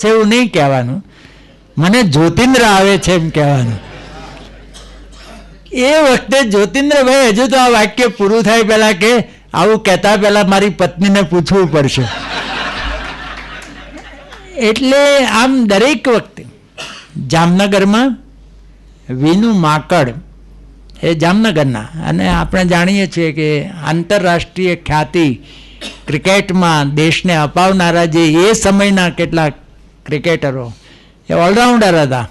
છે એવું નહીં કહેવાનું મને જ્યોતિન્દ્ર આવે છે એમ કહેવાનું એ વખતે જ્યોતિન્દ્રભાઈ હજુ તો આ વાક્ય પૂરું થાય પહેલાં કે આવું કહેતા પહેલાં મારી પત્નીને પૂછવું પડશે એટલે આમ દરેક વખતે જામનગરમાં વિનુ માકડ એ જામનગરના અને આપણે જાણીએ છીએ કે આંતરરાષ્ટ્રીય ખ્યાતિ ક્રિકેટમાં દેશને અપાવનારા જે એ સમયના કેટલાક ક્રિકેટરો એ ઓલરાઉન્ડર હતા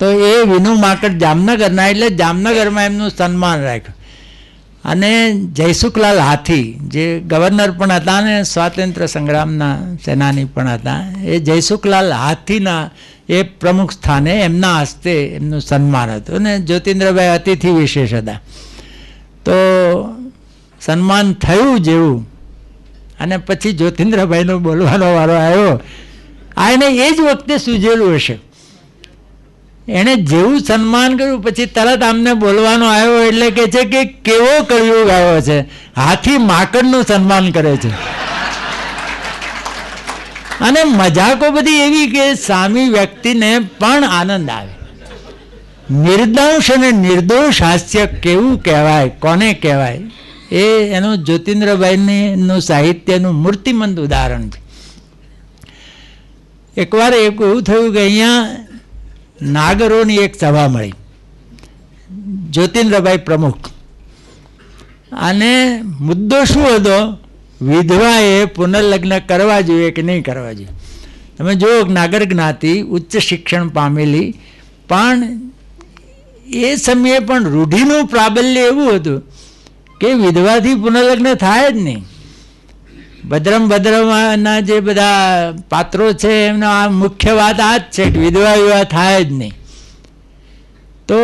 તો એ વિનુ માકડ જામનગરના એટલે જામનગરમાં એમનું સન્માન રાખ્યું અને જયસુખલાલ હાથી જે ગવર્નર પણ હતા અને સ્વાતંત્ર્ય સંગ્રામના સેનાની પણ હતા એ જયસુખલાલ હાથીના એ પ્રમુખ સ્થાને એમના હસ્તે એમનું સન્માન હતું અને જ્યોતિન્દ્રભાઈ અતિથિ વિશેષ હતા તો સન્માન થયું જેવું અને પછી જ્યોતિન્દ્રભાઈનો બોલવાનો વારો આવ્યો આ એને એ જ વખતે સૂઝેલું હશે એણે જેવું સન્માન કર્યું પછી તરત આમને બોલવાનો આવ્યો એટલે કે છે કે કેવો કળિયુગ આવ્યો છે હાથી માકડનું સન્માન કરે છે અને મજાકો બધી એવી કે સામી વ્યક્તિને પણ આનંદ આવે નિર્દોષ અને નિર્દોષ હાસ્ય કેવું કહેવાય કોને કહેવાય એ એનું જ્યોતિન્દ્રભાઈનું સાહિત્યનું મૂર્તિમંત ઉદાહરણ છે એકવાર એક એવું થયું કે અહીંયા નાગરોની એક સભા મળી જ્યોતિન્દ્રભાઈ પ્રમુખ અને મુદ્દો શું હતો વિધવાએ પુનર્લગ્ન કરવા જોઈએ કે નહીં કરવા જોઈએ તમે જુઓ નાગર જ્ઞાતિ ઉચ્ચ શિક્ષણ પામેલી પણ એ સમયે પણ રૂઢિનું પ્રાબલ્ય એવું હતું કે વિધવાથી પુનર્લગ્ન થાય જ નહીં ભદ્રમ ભદ્રમના જે બધા પાત્રો છે એમનો આ મુખ્ય વાત આ જ છે કે વિધવા વિવાહ થાય જ નહીં તો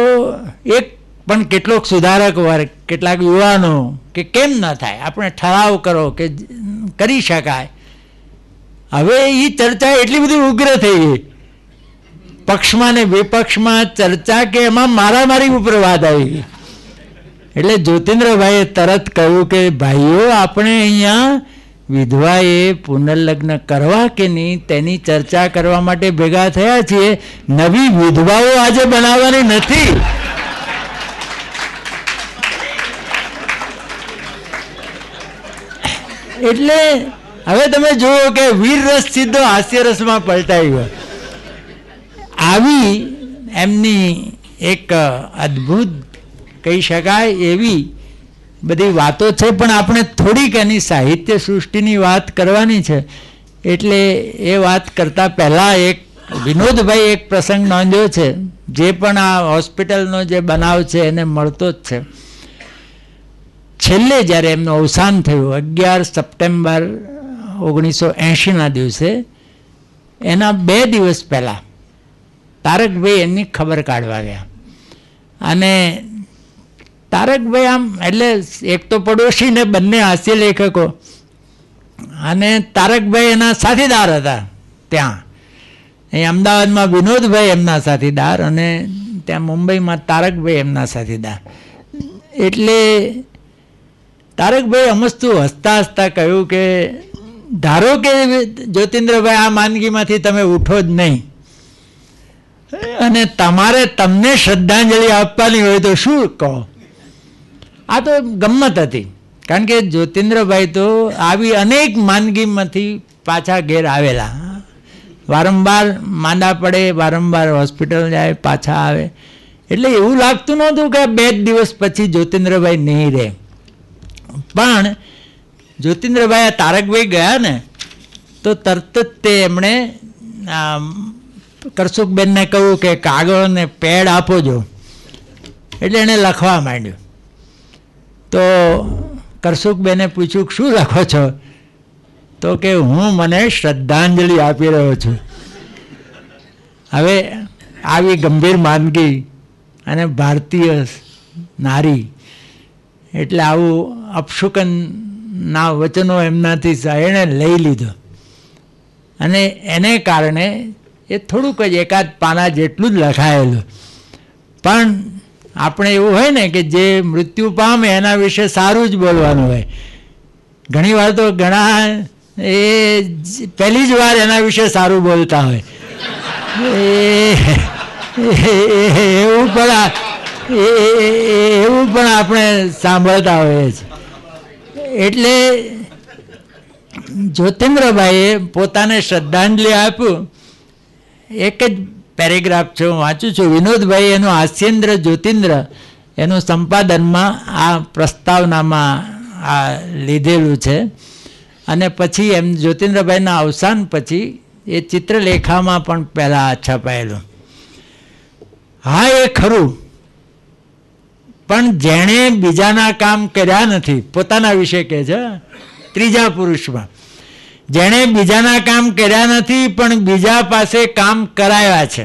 એક પણ કેટલોક સુધારક વર્ગ કેટલાક યુવાનો કે કેમ ન થાય આપણે ઠરાવ કરો કે કરી શકાય હવે એ ચર્ચા એટલી બધી ઉગ્ર થઈ ગઈ પક્ષમાં ને વિપક્ષમાં ચર્ચા કે એમાં મારામારી ઉપર વાત આવી એટલે જ્યોતિન્દ્રભાઈએ તરત કહ્યું કે ભાઈઓ આપણે અહીંયા વિધવાએ પુનર્લગ્ન કરવા કે નહીં તેની ચર્ચા કરવા માટે ભેગા થયા છીએ નવી વિધવાઓ આજે બનાવવાની નથી એટલે હવે તમે જુઓ કે વીર રસ સીધો હાસ્યરસમાં પલટાઈ ગયો આવી એમની એક અદ્ભુત કહી શકાય એવી બધી વાતો છે પણ આપણે થોડીક એની સાહિત્ય સૃષ્ટિની વાત કરવાની છે એટલે એ વાત કરતાં પહેલાં એક વિનોદભાઈ એક પ્રસંગ નોંધ્યો છે જે પણ આ હોસ્પિટલનો જે બનાવ છે એને મળતો જ છે છેલ્લે જ્યારે એમનું અવસાન થયું અગિયાર સપ્ટેમ્બર ઓગણીસો એંશીના દિવસે એના બે દિવસ પહેલાં તારકભાઈ એની ખબર કાઢવા ગયા અને તારકભાઈ આમ એટલે એક તો પડોશી ને બંને હાસ્ય લેખકો અને તારકભાઈ એના સાથીદાર હતા ત્યાં એ અમદાવાદમાં વિનોદભાઈ એમના સાથીદાર અને ત્યાં મુંબઈમાં તારકભાઈ એમના સાથીદાર એટલે તારકભાઈ અમસ્તુ હસતા હસતા કહ્યું કે ધારો કે જ્યોતિન્દ્રભાઈ આ માંદગીમાંથી તમે ઉઠો જ નહીં અને તમારે તમને શ્રદ્ધાંજલિ આપવાની હોય તો શું કહો આ તો ગમત હતી કારણ કે જ્યોતિન્દ્રભાઈ તો આવી અનેક માંદગીમાંથી પાછા ઘેર આવેલા વારંવાર માંદા પડે વારંવાર હોસ્પિટલ જાય પાછા આવે એટલે એવું લાગતું નહોતું કે બે દિવસ પછી જ્યોતિન્દ્રભાઈ નહીં રહે પણ જ્યોતિન્દ્રભાઈ આ તારકભાઈ ગયા ને તો તરત જ તે એમણે કરસુકબેનને કહ્યું કે કાગળ અને પેડ આપો જો એટલે એણે લખવા માંડ્યું તો કરસુકબેને પૂછ્યું કે શું રાખો છો તો કે હું મને શ્રદ્ધાંજલિ આપી રહ્યો છું હવે આવી ગંભીર માંદગી અને ભારતીય નારી એટલે આવું અપશુકનના વચનો એમનાથી એણે લઈ લીધો અને એને કારણે એ થોડુંક જ એકાદ પાના જેટલું જ લખાયેલું પણ આપણે એવું હોય ને કે જે મૃત્યુ પામે એના વિશે સારું જ બોલવાનું હોય ઘણીવાર તો ઘણા એ પહેલી જ વાર એના વિશે સારું બોલતા હોય એવું પણ એવું પણ આપણે સાંભળતા હોઈએ છીએ એટલે જ્યોતિન્દ્રભાઈએ પોતાને શ્રદ્ધાંજલિ આપ્યું એક જ પેરેગ્રાફ છે હું વાંચું છું વિનોદભાઈ એનું હાસ્યેન્દ્ર જ્યોતિન્દ્ર એનું સંપાદનમાં આ પ્રસ્તાવનામાં આ લીધેલું છે અને પછી એમ જ્યોતિન્દ્રભાઈના અવસાન પછી એ ચિત્રલેખામાં પણ પહેલાં છપાયેલું હા એ ખરું પણ જેણે બીજાના કામ કર્યા નથી પોતાના વિશે કહે છે ત્રીજા પુરુષમાં જેણે બીજાના કામ કર્યા નથી પણ બીજા પાસે કામ કરાયા છે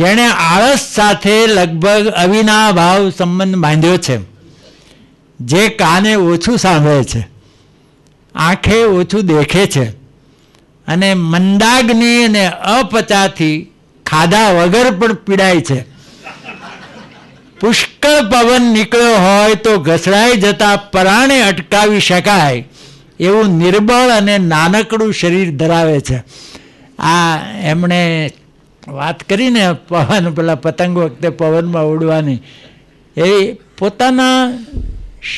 જેણે આળસ સાથે લગભગ અવિના ભાવ સંબંધ બાંધ્યો છે જે કાને ઓછું સાંભળે છે આંખે ઓછું દેખે છે અને મંદાગ્નિ અને અપચાથી ખાધા વગર પણ પીડાય છે પુષ્કળ પવન નીકળ્યો હોય તો ઘસડાઈ જતા પરાણે અટકાવી શકાય એવું નિર્બળ અને નાનકડું શરીર ધરાવે છે આ એમણે વાત કરીને પવન પેલા પતંગ વખતે પવનમાં ઉડવાની એ પોતાના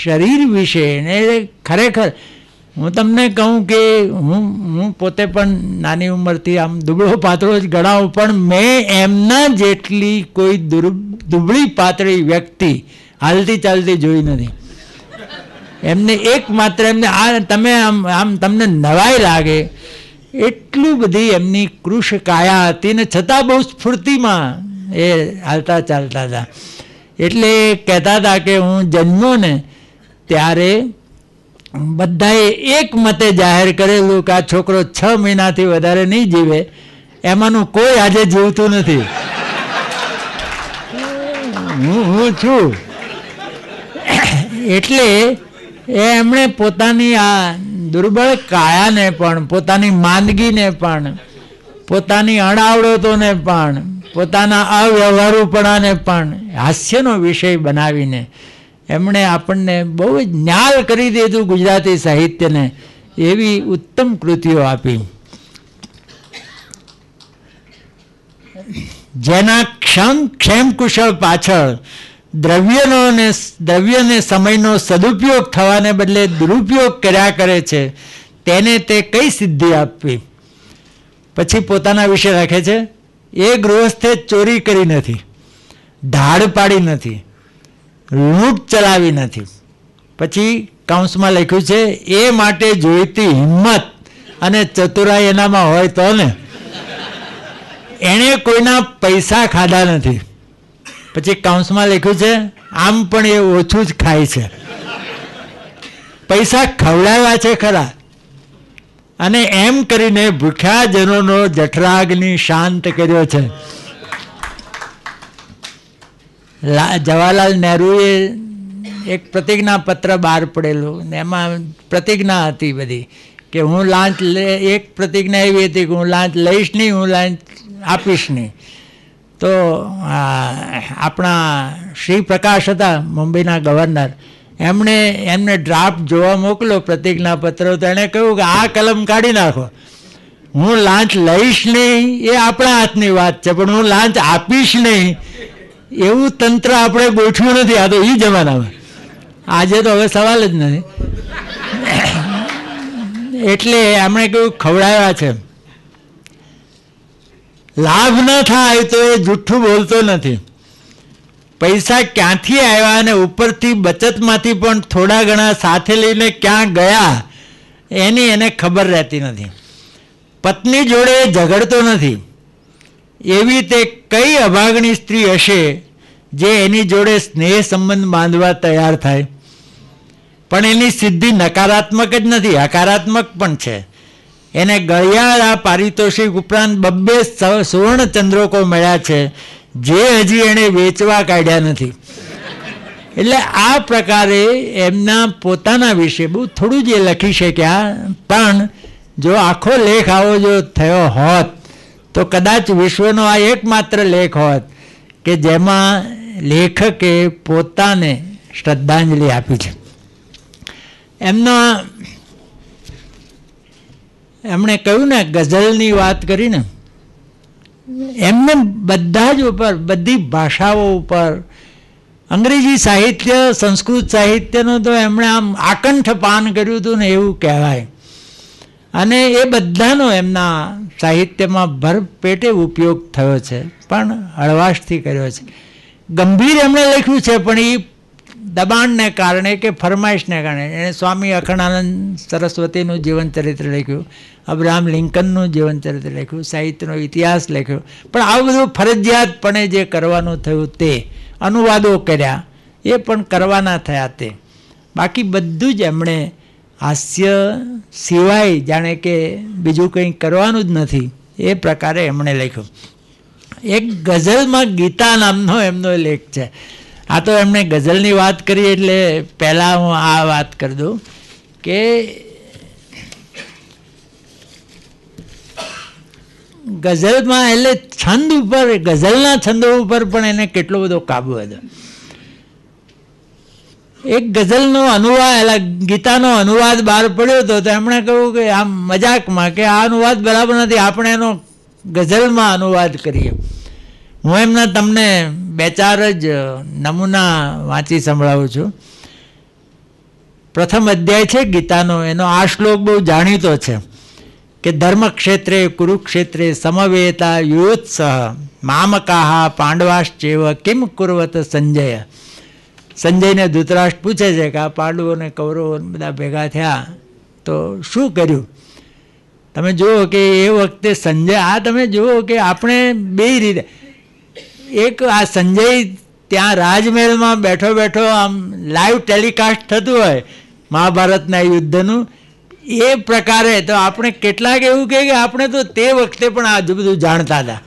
શરીર વિશે એને ખરેખર હું તમને કહું કે હું હું પોતે પણ નાની ઉંમરથી આમ દુબળો પાતળો જ ગણાવું પણ મેં એમના જેટલી કોઈ દુર દુબળી પાતળી વ્યક્તિ હાલતી ચાલતી જોઈ નથી એમને એકમાત્ર એમને આ તમે આમ આમ તમને નવાઈ લાગે એટલું બધી એમની કૃષ કાયા હતી ને છતાં બહુ સ્ફૂર્તિમાં એ હાલતા ચાલતા હતા એટલે એ કહેતા હતા કે હું જન્મો ને ત્યારે બધાએ એક મતે જાહેર કરેલું કે આ છોકરો છ મહિનાથી વધારે નહીં જીવે એમાંનું કોઈ આજે જીવતું નથી હું છું એટલે એ એમણે પોતાની આ દુર્બળ કાયાને પણ પોતાની માંદગીને પણ પોતાની અણાવડતોને પણ પોતાના અવ્યવહારુપણાને પણ હાસ્યનો વિષય બનાવીને એમણે આપણને બહુ જ ન્યાલ કરી દીધું ગુજરાતી સાહિત્યને એવી ઉત્તમ કૃતિઓ આપી જેના ક્ષમ ક્ષેમ કુશળ પાછળ દ્રવ્યનો ને દ્રવ્યને સમયનો સદુપયોગ થવાને બદલે દુરુપયોગ કર્યા કરે છે તેને તે કઈ સિદ્ધિ આપવી પછી પોતાના વિશે રાખે છે એ ગૃહસ્થે ચોરી કરી નથી ઢાળ પાડી નથી લૂંટ ચલાવી નથી પછી કાઉન્સમાં લખ્યું છે એ માટે જોઈતી હિંમત અને ચતુરાઈ એનામાં હોય તો ને એણે કોઈના પૈસા ખાધા નથી પછી કાઉન્સમાં લખ્યું છે આમ પણ એ ઓછું જ ખાય છે પૈસા ખવડાવ્યા છે ખરા અને એમ કરીને ભૂખ્યા જનોનો જઠરાગની શાંત કર્યો છે જવાહરલાલ નહેરુએ એક પ્રતિજ્ઞા પત્ર બહાર પડેલું ને એમાં પ્રતિજ્ઞા હતી બધી કે હું લાંચ લે એક પ્રતિજ્ઞા એવી હતી કે હું લાંચ લઈશ નહીં હું લાંચ આપીશ નહીં તો આપણા શ્રી પ્રકાશ હતા મુંબઈના ગવર્નર એમણે એમને ડ્રાફ્ટ જોવા મોકલો પ્રતિજ્ઞા પત્ર તો એણે કહ્યું કે આ કલમ કાઢી નાખો હું લાંચ લઈશ નહીં એ આપણા હાથની વાત છે પણ હું લાંચ આપીશ નહીં એવું તંત્ર આપણે ગોઠવું નથી આ તો એ જમાનામાં આજે તો હવે સવાલ જ નથી એટલે એમણે કહ્યું ખવડાવ્યા છે લાભ ન થાય તો એ જૂઠું બોલતો નથી પૈસા ક્યાંથી આવ્યા અને ઉપરથી બચતમાંથી પણ થોડા ઘણા સાથે લઈને ક્યાં ગયા એની એને ખબર રહેતી નથી પત્ની જોડે એ ઝઘડતો નથી એવી તે કઈ અભાગણી સ્ત્રી હશે જે એની જોડે સ્નેહ સંબંધ બાંધવા તૈયાર થાય પણ એની સિદ્ધિ નકારાત્મક જ નથી હકારાત્મક પણ છે એને ગળિયાળ આ પારિતોષિક ઉપરાંત બબ્બે સુવર્ણ ચંદ્રકો મળ્યા છે જે હજી એણે વેચવા કાઢ્યા નથી એટલે આ પ્રકારે એમના પોતાના વિશે બહુ થોડું જ એ લખી શક્યા પણ જો આખો લેખ આવો જો થયો હોત તો કદાચ વિશ્વનો આ એકમાત્ર લેખ હોત કે જેમાં લેખકે પોતાને શ્રદ્ધાંજલિ આપી છે એમના એમણે કહ્યું ને ગઝલની વાત કરીને એમને બધા જ ઉપર બધી ભાષાઓ ઉપર અંગ્રેજી સાહિત્ય સંસ્કૃત સાહિત્યનું તો એમણે આમ આકંઠ પાન કર્યું હતું ને એવું કહેવાય અને એ બધાનો એમના સાહિત્યમાં ભરપેટે ઉપયોગ થયો છે પણ હળવાશથી કર્યો છે ગંભીર એમણે લખ્યું છે પણ એ દબાણને કારણે કે ફરમાઈશને કારણે એણે સ્વામી અખંડાનંદ સરસ્વતીનું જીવનચરિત્ર લખ્યું અબ્રાહમ લિંકનનું જીવનચરિત્ર લખ્યું સાહિત્યનો ઇતિહાસ લખ્યો પણ આવું બધું ફરજિયાતપણે જે કરવાનું થયું તે અનુવાદો કર્યા એ પણ કરવાના થયા તે બાકી બધું જ એમણે હાસ્ય સિવાય જાણે કે બીજું કંઈ કરવાનું જ નથી એ પ્રકારે એમણે લખ્યું એક ગઝલમાં ગીતા નામનો એમનો લેખ છે આ તો એમણે ગઝલની વાત કરી એટલે પહેલાં હું આ વાત કરી દઉં કે ગઝલમાં એટલે છંદ ઉપર ગઝલના છંદો ઉપર પણ એને કેટલો બધો કાબુ હતો એક ગઝલનો અનુવાદ એટલે ગીતાનો અનુવાદ બહાર પડ્યો હતો તો એમણે કહ્યું કે આમ મજાકમાં કે આ અનુવાદ બરાબર નથી આપણે એનો ગઝલમાં અનુવાદ કરીએ હું એમના તમને બે ચાર જ નમૂના વાંચી સંભળાવું છું પ્રથમ અધ્યાય છે ગીતાનો એનો આ શ્લોક બહુ જાણીતો છે કે ધર્મક્ષેત્રે કુરુક્ષેત્રે સમવેતા યુત્સહ મામકાહા પાંડવાશ્ચેવ કેમ કુર્વત સંજય સંજયને ધૂતરાષ્ટ્ર પૂછે છે કે આ પાંડવોને કૌરવો બધા ભેગા થયા તો શું કર્યું તમે જુઓ કે એ વખતે સંજય આ તમે જુઓ કે આપણે બે રીતે એક આ સંજય ત્યાં રાજમહેલમાં બેઠો બેઠો આમ લાઈવ ટેલિકાસ્ટ થતું હોય મહાભારતના યુદ્ધનું એ પ્રકારે તો આપણે કેટલાક એવું કહે કે આપણે તો તે વખતે પણ આ બધું જાણતા હતા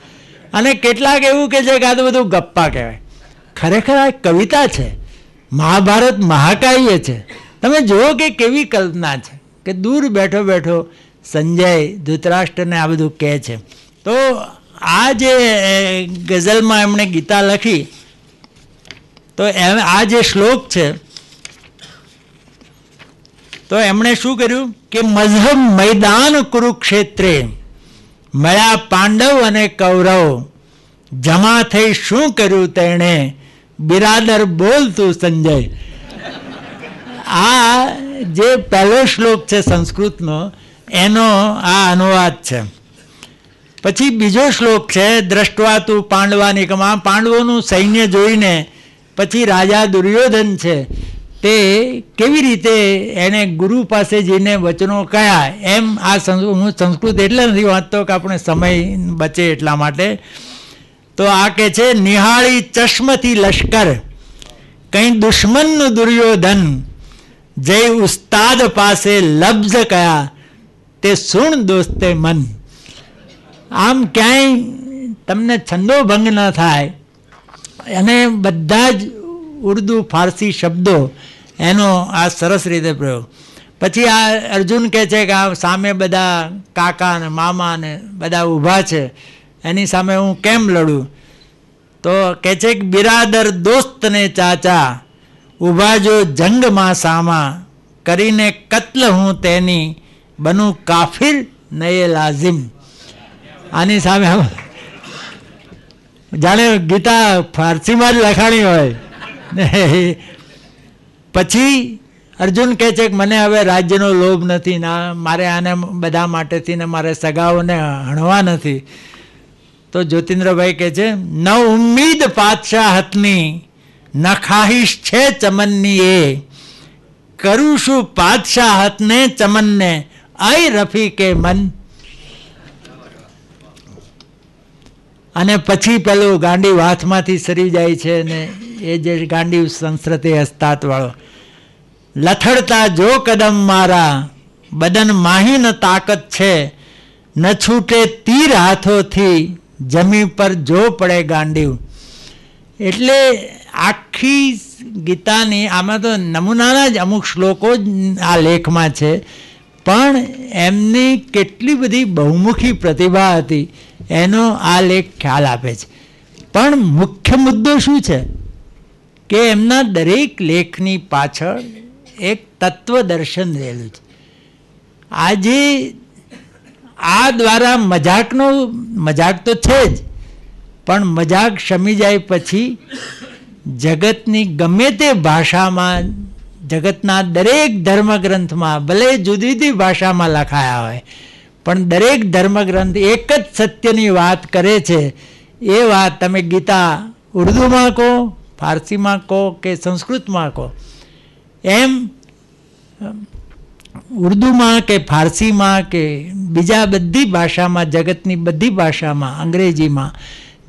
અને કેટલાક એવું કહે છે કે આ તો બધું ગપ્પા કહેવાય ખરેખર આ કવિતા છે મહાભારત મહાકાવ્ય છે તમે જુઓ કે કેવી કલ્પના છે કે દૂર બેઠો બેઠો સંજય ધૃતરાષ્ટ્રને આ બધું કહે છે તો આ જે ગઝલમાં એમણે ગીતા લખી તો એમ આ જે શ્લોક છે તો એમણે શું કર્યું કે મઝહબ મેદાન કુરુક્ષેત્રે મળ્યા પાંડવ અને કૌરવ જમા થઈ શું કર્યું તેણે બિરાદર બોલ તું સંજય આ જે પહેલો શ્લોક છે સંસ્કૃતનો એનો આ અનુવાદ છે પછી બીજો શ્લોક છે દ્રષ્ટવા તું પાંડવાનિકમાં પાંડવોનું સૈન્ય જોઈને પછી રાજા દુર્યોધન છે તે કેવી રીતે એને ગુરુ પાસે જઈને વચનો કયા એમ આ હું સંસ્કૃત એટલે નથી વાંચતો કે આપણે સમય બચે એટલા માટે તો આ કે છે નિહાળી ચશ્મથી લશ્કર કંઈ દુશ્મનનું દુર્યોધન જય ઉસ્તાદ પાસે લબ્ઝ કયા તે સુણ દોસ્તે મન આમ ક્યાંય તમને છંદો ભંગ ન થાય અને બધા જ ઉર્દુ ફારસી શબ્દો એનો આ સરસ રીતે પ્રયોગ પછી આ અર્જુન કહે છે કે આ સામે બધા કાકા ને મામા ને બધા ઊભા છે એની સામે હું કેમ લડું તો કહે છે કે બિરાદર દોસ્તને ચાચા ઊભા જો જંગમાં સામા કરીને કત્લ હું તેની બનું કાફિર નયે લાઝિમ આની સામે જાણે ગીતા ફારસીમાં જ લખાણી હોય પછી અર્જુન કહે છે કે મને હવે રાજ્યનો લોભ નથી ના મારે આને બધા માટેથી ને મારે સગાઓને હણવા નથી તો જ્યોતિન્દ્રભાઈ કહે છે ન ઉમ્મીદ પાતશાહતની ન ખાહિશ છે ચમનની એ કરું છું પાતશાહતને ચમનને અય રફી કે મન અને પછી પેલું ગાંડી વાથમાંથી સરી જાય છે ને એ જે ગાંડી સંસ્કૃતિ હસ્તાતવાળો લથડતા જો કદમ મારા બદન માહીન તાકત છે ન છૂટે તીર હાથોથી જમી પર જો પડે ગાંડીવ એટલે આખી ગીતાની આમાં તો નમૂનાના જ અમુક શ્લોકો જ આ લેખમાં છે પણ એમની કેટલી બધી બહુમુખી પ્રતિભા હતી એનો આ લેખ ખ્યાલ આપે છે પણ મુખ્ય મુદ્દો શું છે કે એમના દરેક લેખની પાછળ એક તત્વ રહેલું છે આજે આ દ્વારા મજાકનો મજાક તો છે જ પણ મજાક શમી જાય પછી જગતની ગમે તે ભાષામાં જગતના દરેક ધર્મગ્રંથમાં ભલે જુદી જુદી ભાષામાં લખાયા હોય પણ દરેક ધર્મગ્રંથ એક જ સત્યની વાત કરે છે એ વાત તમે ગીતા ઉર્દુમાં કહો ફારસીમાં કહો કે સંસ્કૃતમાં કહો એમ ઉર્દુમાં કે ફારસીમાં કે બીજા બધી ભાષામાં જગતની બધી ભાષામાં અંગ્રેજીમાં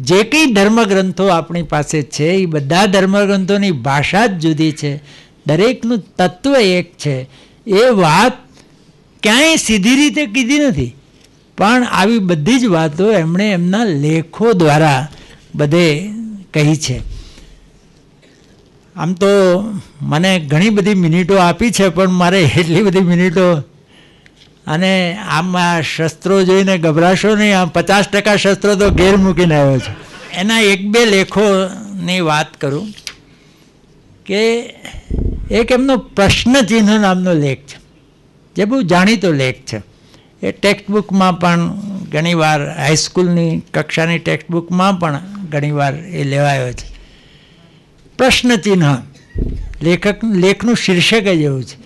જે કંઈ ધર્મગ્રંથો આપણી પાસે છે એ બધા ધર્મગ્રંથોની ભાષા જ જુદી છે દરેકનું તત્વ એક છે એ વાત ક્યાંય સીધી રીતે કીધી નથી પણ આવી બધી જ વાતો એમણે એમના લેખો દ્વારા બધે કહી છે આમ તો મને ઘણી બધી મિનિટો આપી છે પણ મારે એટલી બધી મિનિટો અને આમ આ શસ્ત્રો જોઈને ગભરાશો નહીં આમ પચાસ ટકા શસ્ત્રો તો ઘેર મૂકીને આવ્યો છે એના એક બે લેખોની વાત કરું કે એક એમનો પ્રશ્નચિહ્ન નામનો લેખ છે જે બહુ જાણીતો લેખ છે એ ટેક્સ્ટ બુકમાં પણ ઘણીવાર હાઈસ્કૂલની કક્ષાની ટેક્સ્ટ બુકમાં પણ ઘણીવાર એ લેવાયો છે પ્રશ્નચિહ્ન લેખક લેખનું શીર્ષક જ એવું છે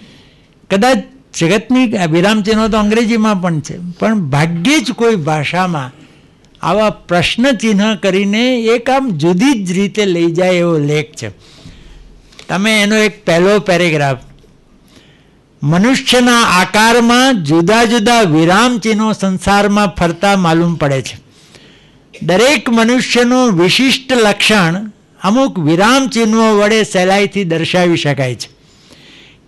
કદાચ જગતની વિરામચિહ્નો તો અંગ્રેજીમાં પણ છે પણ ભાગ્યે જ કોઈ ભાષામાં આવા પ્રશ્નચિહ્ન કરીને એક આમ જુદી જ રીતે લઈ જાય એવો લેખ છે તમે એનો એક પહેલો પેરેગ્રાફ મનુષ્યના આકારમાં જુદા જુદા વિરામ ચિહ્નો સંસારમાં ફરતા માલુમ પડે છે દરેક મનુષ્યનું વિશિષ્ટ લક્ષણ અમુક વિરામ ચિહ્નો વડે સહેલાઈથી દર્શાવી શકાય છે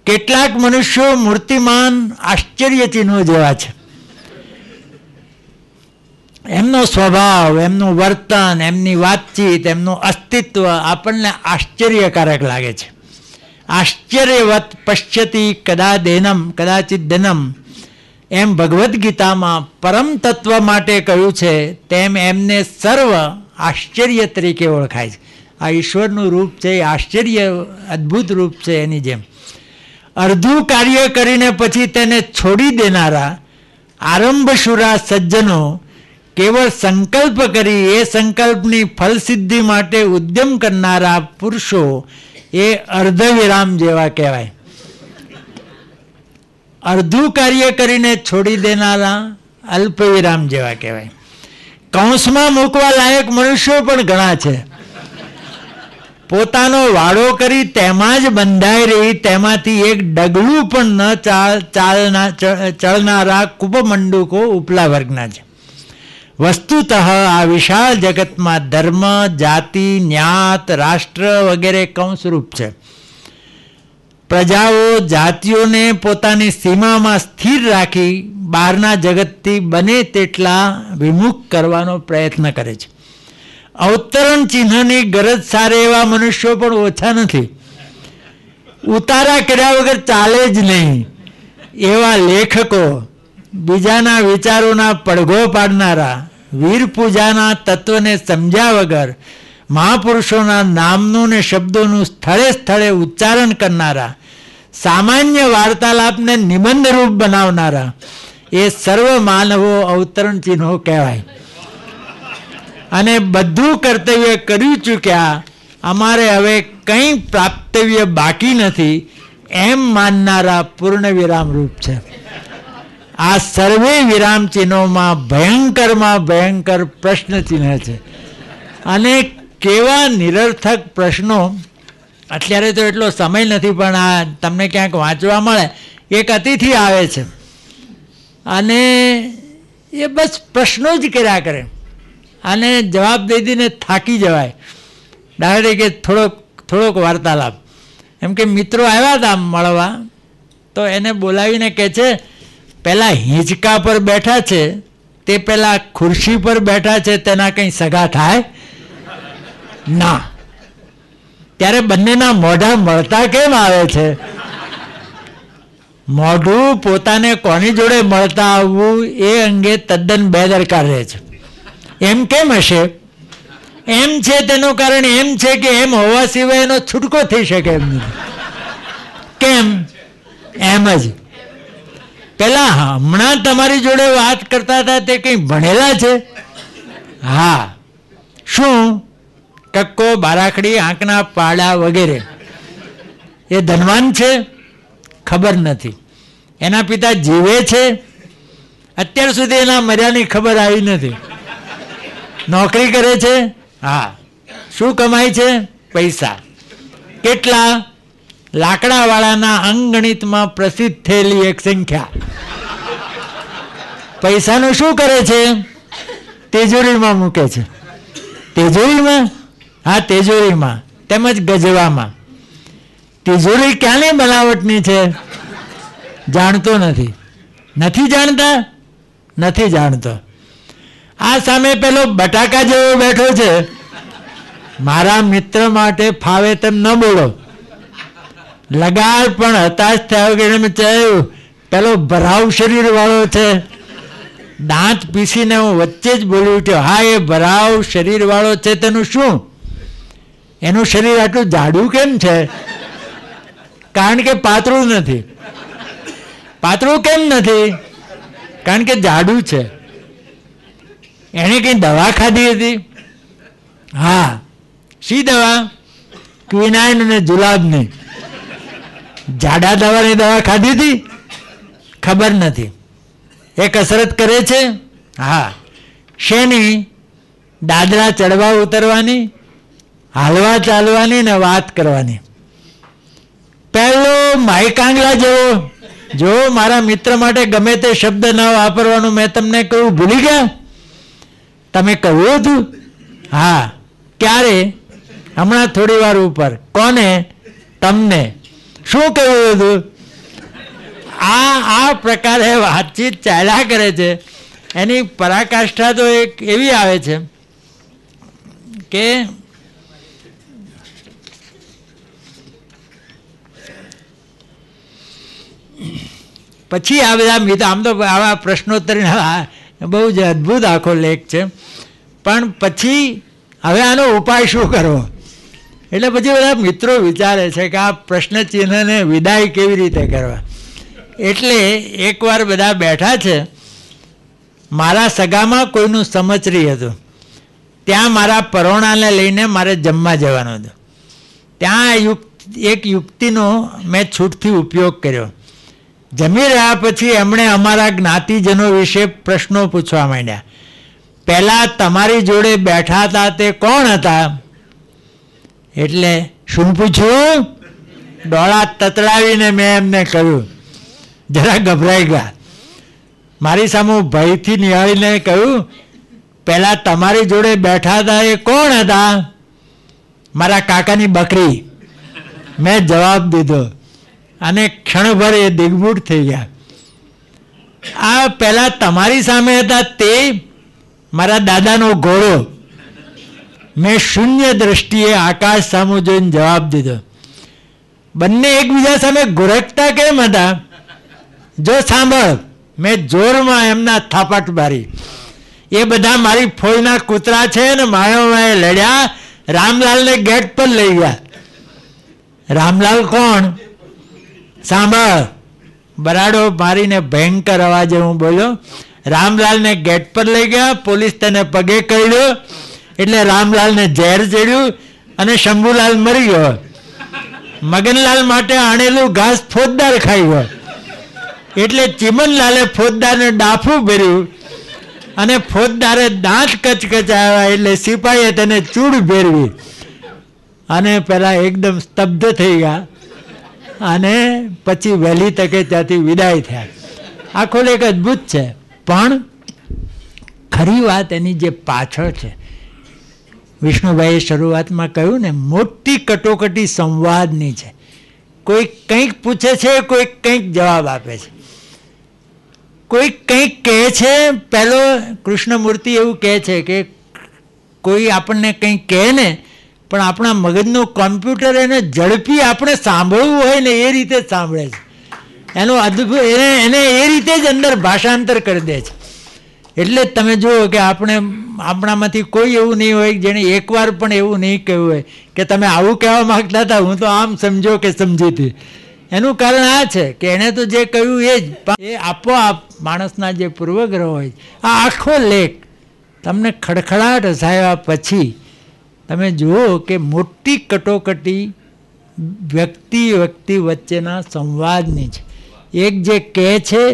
કેટલાક મનુષ્યો મૂર્તિમાન આશ્ચર્યચિહ્નો જેવા છે એમનો સ્વભાવ એમનું વર્તન એમની વાતચીત એમનું અસ્તિત્વ આપણને આશ્ચર્યકારક લાગે છે આશ્ચર્યવત પશ્યતી કદા દેનમ કદાચિત દેનમ એમ ભગવદ્ ગીતામાં પરમ તત્વ માટે કહ્યું છે તેમ એમને સર્વ આશ્ચર્ય તરીકે ઓળખાય છે આ ઈશ્વરનું રૂપ છે એ આશ્ચર્ય અદ્ભુત રૂપ છે એની જેમ અર્ધું કાર્ય કરીને પછી તેને છોડી દેનારા આરંભશુરા સજ્જનો કેવળ સંકલ્પ કરી એ સંકલ્પની ફલસિદ્ધિ માટે ઉદ્યમ કરનારા પુરુષો એ અર્ધ વિરામ જેવા કહેવાય અર્ધું કાર્ય કરીને છોડી દેનારા અલ્પ વિરામ જેવા કહેવાય કૌંસમાં મૂકવા લાયક મનુષ્યો પણ ઘણા છે પોતાનો વાળો કરી તેમાં જ બંધાઈ રહી તેમાંથી એક ડગલું પણ ન ચાલ ચાલના ચળનારા કુપમંડુકો ઉપલા વર્ગના છે વસ્તુતઃ આ વિશાળ જગતમાં ધર્મ જાતિ જ્ઞાત રાષ્ટ્ર વગેરે કૌંસરૂપ છે પ્રજાઓ જાતિઓને પોતાની સીમામાં સ્થિર રાખી બહારના જગતથી બને તેટલા વિમુખ કરવાનો પ્રયત્ન કરે છે અવતરણ ચિહ્નની ગરજ સારે એવા મનુષ્યો પણ ઓછા નથી ઉતારા કર્યા વગર ચાલે જ નહીં એવા લેખકો બીજાના વિચારોના પડઘો પાડનારા વીર પૂજાના તત્વને સમજ્યા વગર મહાપુરુષોના નામનું ને શબ્દોનું સ્થળે સ્થળે ઉચ્ચારણ કરનારા સામાન્ય વાર્તાલાપને નિબંધરૂપ બનાવનારા એ સર્વ માનવો અવતરણ ચિહ્નો કહેવાય અને બધું કર્તવ્ય કરી ચૂક્યા અમારે હવે કંઈ પ્રાપ્તવ્ય બાકી નથી એમ માનનારા પૂર્ણ વિરામ રૂપ છે આ સર્વે વિરામ ચિહ્નોમાં ભયંકરમાં ભયંકર પ્રશ્ન ચિહ્ન છે અને કેવા નિરર્થક પ્રશ્નો અત્યારે તો એટલો સમય નથી પણ આ તમને ક્યાંક વાંચવા મળે એક અતિથિ આવે છે અને એ બસ પ્રશ્નો જ કર્યા કરે અને જવાબ દઈ દઈને થાકી જવાય ડાયરેક્ટ કે થોડોક થોડોક વાર્તાલાપ એમ કે મિત્રો આવ્યા હતા મળવા તો એને બોલાવીને કહે છે પહેલાં હિંચકા પર બેઠા છે તે પહેલાં ખુરશી પર બેઠા છે તેના કંઈ સગા થાય ના ત્યારે બંનેના મોઢા મળતા કેમ આવે છે મોઢું પોતાને કોની જોડે મળતા આવવું એ અંગે તદ્દન બેદરકાર રહે છે એમ કેમ હશે એમ છે તેનું કારણ એમ છે કે એમ હોવા સિવાય એનો છૂટકો થઈ શકે એમ કેમ એમ જ પેલા હમણાં તમારી જોડે વાત કરતા હતા તે કંઈ ભણેલા છે હા શું કક્કો બારાખડી આંકના પાડા વગેરે એ ધનવાન છે ખબર નથી એના પિતા જીવે છે અત્યાર સુધી એના મર્યાની ખબર આવી નથી નોકરી કરે છે હા શું કમાય છે પૈસા કેટલા લાકડાવાળાના અંગણિતમાં પ્રસિદ્ધ થયેલી એક સંખ્યા પૈસાનું શું કરે છે તેજોરીમાં મૂકે છે તેજોરીમાં હા તેજોરીમાં તેમજ ગજવામાં તિજોરી ક્યાંની બનાવટની છે જાણતો નથી નથી જાણતા નથી જાણતો આ સામે પેલો બટાકા જેવો બેઠો છે મારા મિત્ર માટે ફાવે તેમ ન બોલો લગાડ પણ હતાશ થયો કે મેં ચાહ્યું પેલો ભરાવ શરીર વાળો છે દાંત પીસીને હું વચ્ચે જ બોલી ઉઠ્યો હા એ ભરાવ શરીર વાળો છે તેનું શું એનું શરીર આટલું જાડું કેમ છે કારણ કે પાતળું નથી પાતળું કેમ નથી કારણ કે જાડું છે એણે કંઈ દવા ખાધી હતી હા શી દવા ક્વિનાઇન અને જુલાબની જાડા દવાની દવા ખાધી હતી ખબર નથી એ કસરત કરે છે હા શેની દાદરા ચડવા ઉતરવાની હાલવા ચાલવાની ને વાત કરવાની પહેલો માયકાંગલા જેવો જો મારા મિત્ર માટે ગમે તે શબ્દ ન વાપરવાનું મેં તમને કહ્યું ભૂલી ગયા તમે કહ્યું હતું હા ક્યારે હમણાં થોડી વાર ઉપર કોને તમને શું કહ્યું હતું આ આ પ્રકારે વાતચીત ચાલ્યા કરે છે એની પરાકાષ્ઠા તો એક એવી આવે છે કે પછી આ બધા મિત્ર આમ તો આવા પ્રશ્નોત્તરીના બહુ જ અદ્ભુત આખો લેખ છે પણ પછી હવે આનો ઉપાય શું કરવો એટલે પછી બધા મિત્રો વિચારે છે કે આ પ્રશ્નચિહ્નને વિદાય કેવી રીતે કરવા એટલે એકવાર બધા બેઠા છે મારા સગામાં કોઈનું સમચરી હતું ત્યાં મારા પરોણાને લઈને મારે જમવા જવાનું હતું ત્યાં યુક્ત એક યુક્તિનો મેં છૂટથી ઉપયોગ કર્યો જમી રહ્યા પછી એમણે અમારા જ્ઞાતિજનો વિશે પ્રશ્નો પૂછવા માંડ્યા પહેલાં તમારી જોડે બેઠા હતા તે કોણ હતા એટલે શું પૂછ્યું ડોળા તતડાવીને મેં એમને કહ્યું જરા ગભરાઈ ગયા મારી સામે ભયથી નિહાળીને કહ્યું પહેલાં તમારી જોડે બેઠા હતા એ કોણ હતા મારા કાકાની બકરી મેં જવાબ દીધો અને ક્ષણભર એ દિગ્બુટ થઈ ગયા આ પહેલાં તમારી સામે હતા તે મારા દાદાનો ઘોડો મેં શૂન્ય દ્રષ્ટિએ આકાશ સામું જોઈને જવાબ દીધો બંને એકબીજા સામે ગોરખતા કેમ હતા જો સાંભળ મેં જોરમાં એમના થાપટ મારી એ બધા મારી ફોજના કૂતરા છે ને માયો માયામાએ લડ્યા રામલાલને ગેટ પર લઈ ગયા રામલાલ કોણ સાંભળ બરાડો મારીને ભયંકર અવાજે હું બોલ્યો રામલાલને ગેટ પર લઈ ગયા પોલીસ તને પગે કર્યો એટલે રામલાલને ઝેર ચડ્યું અને શંભુલાલ મરી ગયો મગનલાલ માટે આણેલું ઘાસ ફોજદાર ખાઈ ગયો એટલે ચિમનલાલે ફોજદારને ડાફું ભર્યું અને ફોજદારે દાંત કચકચાવ્યા એટલે સિપાહીએ તેને ચૂડ ભેરવી અને પહેલાં એકદમ સ્તબ્ધ થઈ ગયા અને પછી વહેલી તકે ત્યાંથી વિદાય થયા આખો લેખ અદ્ભુત છે પણ ખરી વાત એની જે પાછળ છે વિષ્ણુભાઈએ શરૂઆતમાં કહ્યું ને મોટી કટોકટી સંવાદની છે કોઈ કંઈક પૂછે છે કોઈક કંઈક જવાબ આપે છે કોઈક કંઈક કહે છે પહેલો કૃષ્ણમૂર્તિ એવું કહે છે કે કોઈ આપણને કંઈક કહે ને પણ આપણા મગજનું કોમ્પ્યુટર એને ઝડપી આપણે સાંભળવું હોય ને એ રીતે જ સાંભળે છે એનું અદ્ભુત એને એને એ રીતે જ અંદર ભાષાંતર કરી દે છે એટલે જ તમે જુઓ કે આપણે આપણામાંથી કોઈ એવું નહીં હોય જેણે એકવાર પણ એવું નહીં કહ્યું હોય કે તમે આવું કહેવા માગતા હતા હું તો આમ સમજો કે સમજી હતી એનું કારણ આ છે કે એણે તો જે કહ્યું એ જ એ આપોઆપ માણસના જે પૂર્વગ્રહ હોય આ આખો લેખ તમને ખડખડાટ હસાયા પછી તમે જુઓ કે મોટી કટોકટી વ્યક્તિ વ્યક્તિ વચ્ચેના સંવાદની છે એક જે કહે છે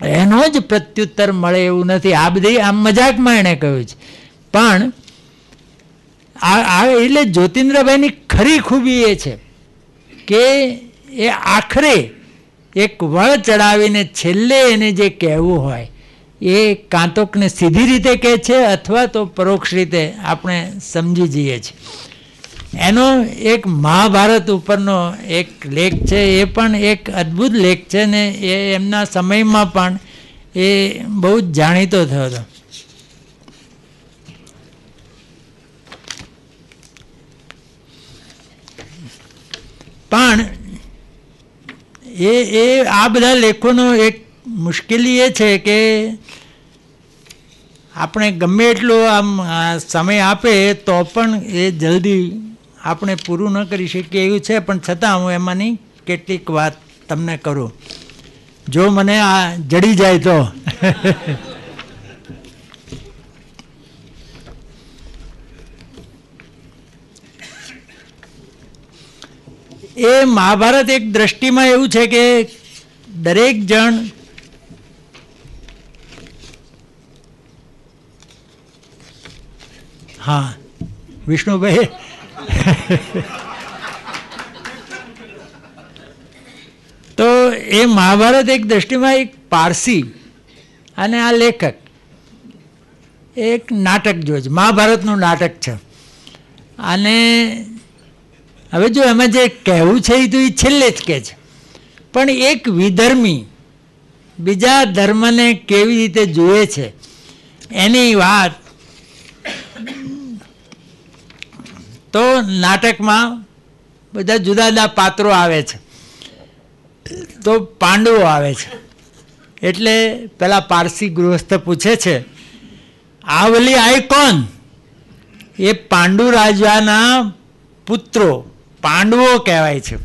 એનો જ પ્રત્યુત્તર મળે એવું નથી આ બધી આમ મજાકમાં એણે કહ્યું છે પણ આ એટલે જ્યોતિન્દ્રભાઈની ખરી ખૂબી એ છે કે એ આખરે એક વળ ચડાવીને છેલ્લે એને જે કહેવું હોય એ કાં તો સીધી રીતે કહે છે અથવા તો પરોક્ષ રીતે આપણે સમજી જઈએ છીએ એનો એક મહાભારત ઉપરનો એક લેખ છે એ પણ એક અદ્ભુત લેખ છે ને એ એમના સમયમાં પણ એ બહુ જ જાણીતો થયો હતો પણ એ એ આ બધા લેખોનો એક મુશ્કેલી એ છે કે આપણે ગમે એટલો આમ સમય આપે તો પણ એ જલ્દી આપણે પૂરું ન કરી શકીએ એવું છે પણ છતાં હું એમાંની કેટલીક વાત તમને કરું જો મને આ જડી જાય તો એ મહાભારત એક દ્રષ્ટિમાં એવું છે કે દરેક જણ હા વિષ્ણુભાઈ તો એ મહાભારત એક દ્રષ્ટિમાં એક પારસી અને આ લેખક એક નાટક જોવે મહાભારતનું નાટક છે અને હવે જો એમાં જે કહેવું છે એ તો એ છેલ્લે જ કહે છે પણ એક વિધર્મી બીજા ધર્મને કેવી રીતે જુએ છે એની વાત તો નાટકમાં બધા જુદા જુદા પાત્રો આવે છે તો પાંડવો આવે છે એટલે પેલા પારસી ગૃહસ્થ પૂછે છે આવલી આઈ કોણ એ પાંડુ રાજાના પુત્રો પાંડવો કહેવાય છે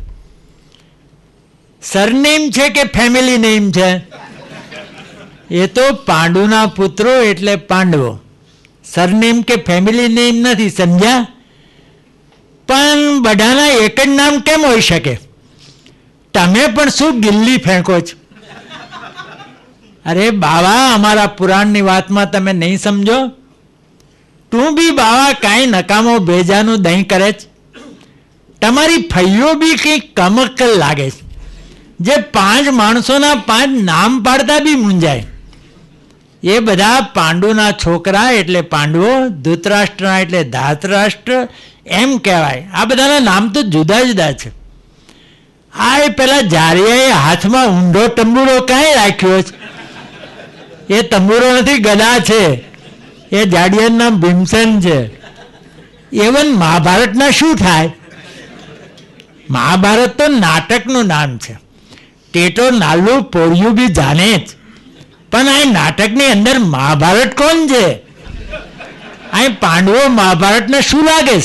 સરનેમ છે કે ફેમિલી નેમ છે એ તો પાંડુના પુત્રો એટલે પાંડવો સરનેમ કે ફેમિલી નેમ નથી સમજ્યા પણ બધાના એક જ નામ કેમ હોઈ શકે તમે પણ શું ગિલ્લી ફેંકો છો અરે બાવા અમારા પુરાણની વાતમાં તમે નહીં સમજો તું બી બાવા કાંઈ નકામો ભેજાનું દહીં કરે છે તમારી ફૈયો બી કંઈ કમકલ લાગે છે જે પાંચ માણસોના પાંચ નામ પાડતા બી મૂંજાય એ બધા પાંડુના છોકરા એટલે પાંડવો ધૂતરાષ્ટ્રના એટલે ધાતરાષ્ટ્ર એમ કહેવાય આ બધાના નામ તો જુદા જુદા છે આ એ પેલા જારિયાએ હાથમાં ઊંડો તંબુરો કાંઈ રાખ્યો છે એ તંબુરો નથી ગદા છે એ જાડિયાનું નામ ભીમસેન છે એવન મહાભારતના શું થાય મહાભારત તો નાટકનું નામ છે ટેટો નાલું પોળિયું બી જાણે જ પણ આ નાટકની અંદર મહાભારત કોણ છે અહીં પાંડવો મહાભારતને શું લાગે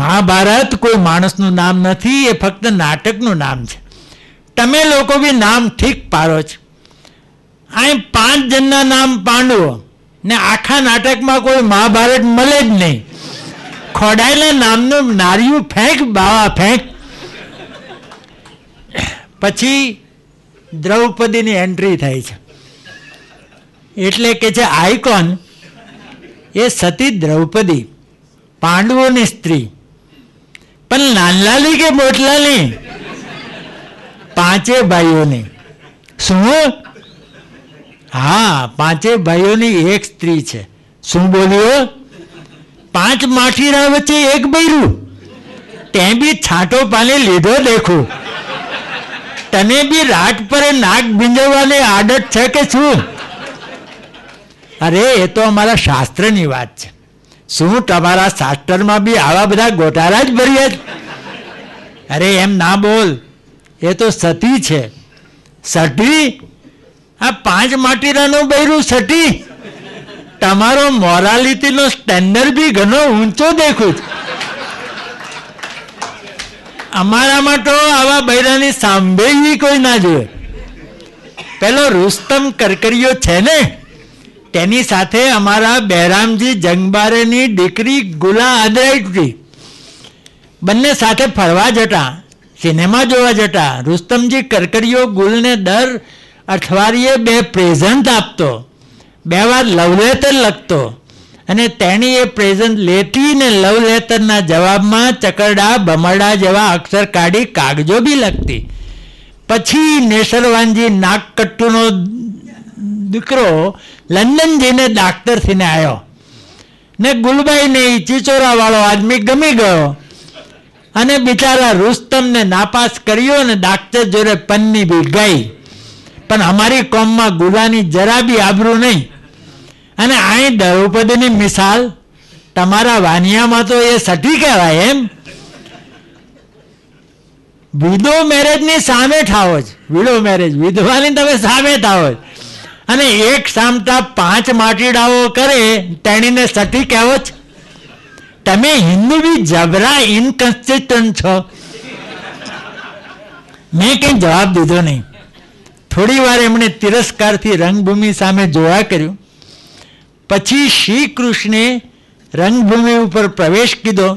મહાભારત કોઈ માણસનું નામ નથી એ ફક્ત નાટકનું નામ છે તમે લોકો બી નામ ઠીક પાડો છો અહીં પાંચ જણના નામ પાંડવો ને આખા નાટકમાં કોઈ મહાભારત મળે જ નહીં ખોડાયેલા નામનું નારિયું ફેંક બાવા ફેંક પછી દ્રૌપદીની એન્ટ્રી થાય છે એટલે કે જે આઇકોન એ સતી દ્રૌપદી પાંડવોની સ્ત્રી પણ નાનલાલી કે મોટલાલી પાંચે ભાઈઓની શું હા પાંચે ભાઈઓની એક સ્ત્રી છે શું બોલ્યો પાંચ માઠીરા વચ્ચે એક બૈરું તે બી છાંટો પાણી લીધો દેખું તને બી રાત પર નાક ભીંજવવાની આદત છે કે શું અરે એ તો અમારા શાસ્ત્રની વાત છે શું તમારા શાસ્ત્રમાં બી આવા બધા ગોટાળા જ ભરીએ અરે એમ ના બોલ એ તો સતી છે સટી આ પાંચ માટીરાનું બૈરું સટી તમારો મોરાલિટીનો સ્ટેન્ડર્ડ બી ઘણો ઊંચો દેખું છું અમારામાં તો આવા બૈરાની સાંભળવી કોઈ ના જોઈએ પેલો રુસ્તમ કરકરીઓ છે ને તેની સાથે અમારા બહેરામજી જંગબારેની દીકરી ગુલા આદરાઈટી બંને સાથે ફરવા જતા સિનેમા જોવા જતા રુસ્તમજી કરકરીઓ ગુલને દર અઠવાડિયે બે પ્રેઝન્ટ આપતો બે વાર લવલેતર લખતો અને તેણીએ પ્રેઝન્ટ લેતી ને લવ લેટરના જવાબમાં ચકરડા બમરડા જેવા અક્ષર કાઢી કાગજો બી લખતી પછી નેસરવાનજી નાગકટ્ટુનો દીકરો લંડન જઈને થઈને આવ્યો ને ગુલબાઈને ને ચિચોરાવાળો આદમી ગમી ગયો અને બિચારા રુસ્તમને નાપાસ કર્યો અને ડાક્ટર જોડે પન્ની બી ગઈ પણ અમારી કોમમાં ગુલાની જરા બી આબરું નહીં અને અહીં દ્રૌપદીની મિસાલ તમારા વાનિયામાં તો એ સઠી કહેવાય એમ વિડો મેરેજની સામે થાવો જ વિડો મેરેજ વિધવાની તમે સામે થાવો જ અને એક સામતા પાંચ માટીડાઓ કરે તેણીને સઠી કહેવો જ તમે હિન્દુ બી જબરા ઇનકન્સિસ્ટન્ટ છો મેં કંઈ જવાબ દીધો નહીં થોડી વાર એમણે તિરસ્કારથી રંગભૂમિ સામે જોવા કર્યું પછી શ્રી કૃષ્ણે રંગભૂમિ ઉપર પ્રવેશ કીધો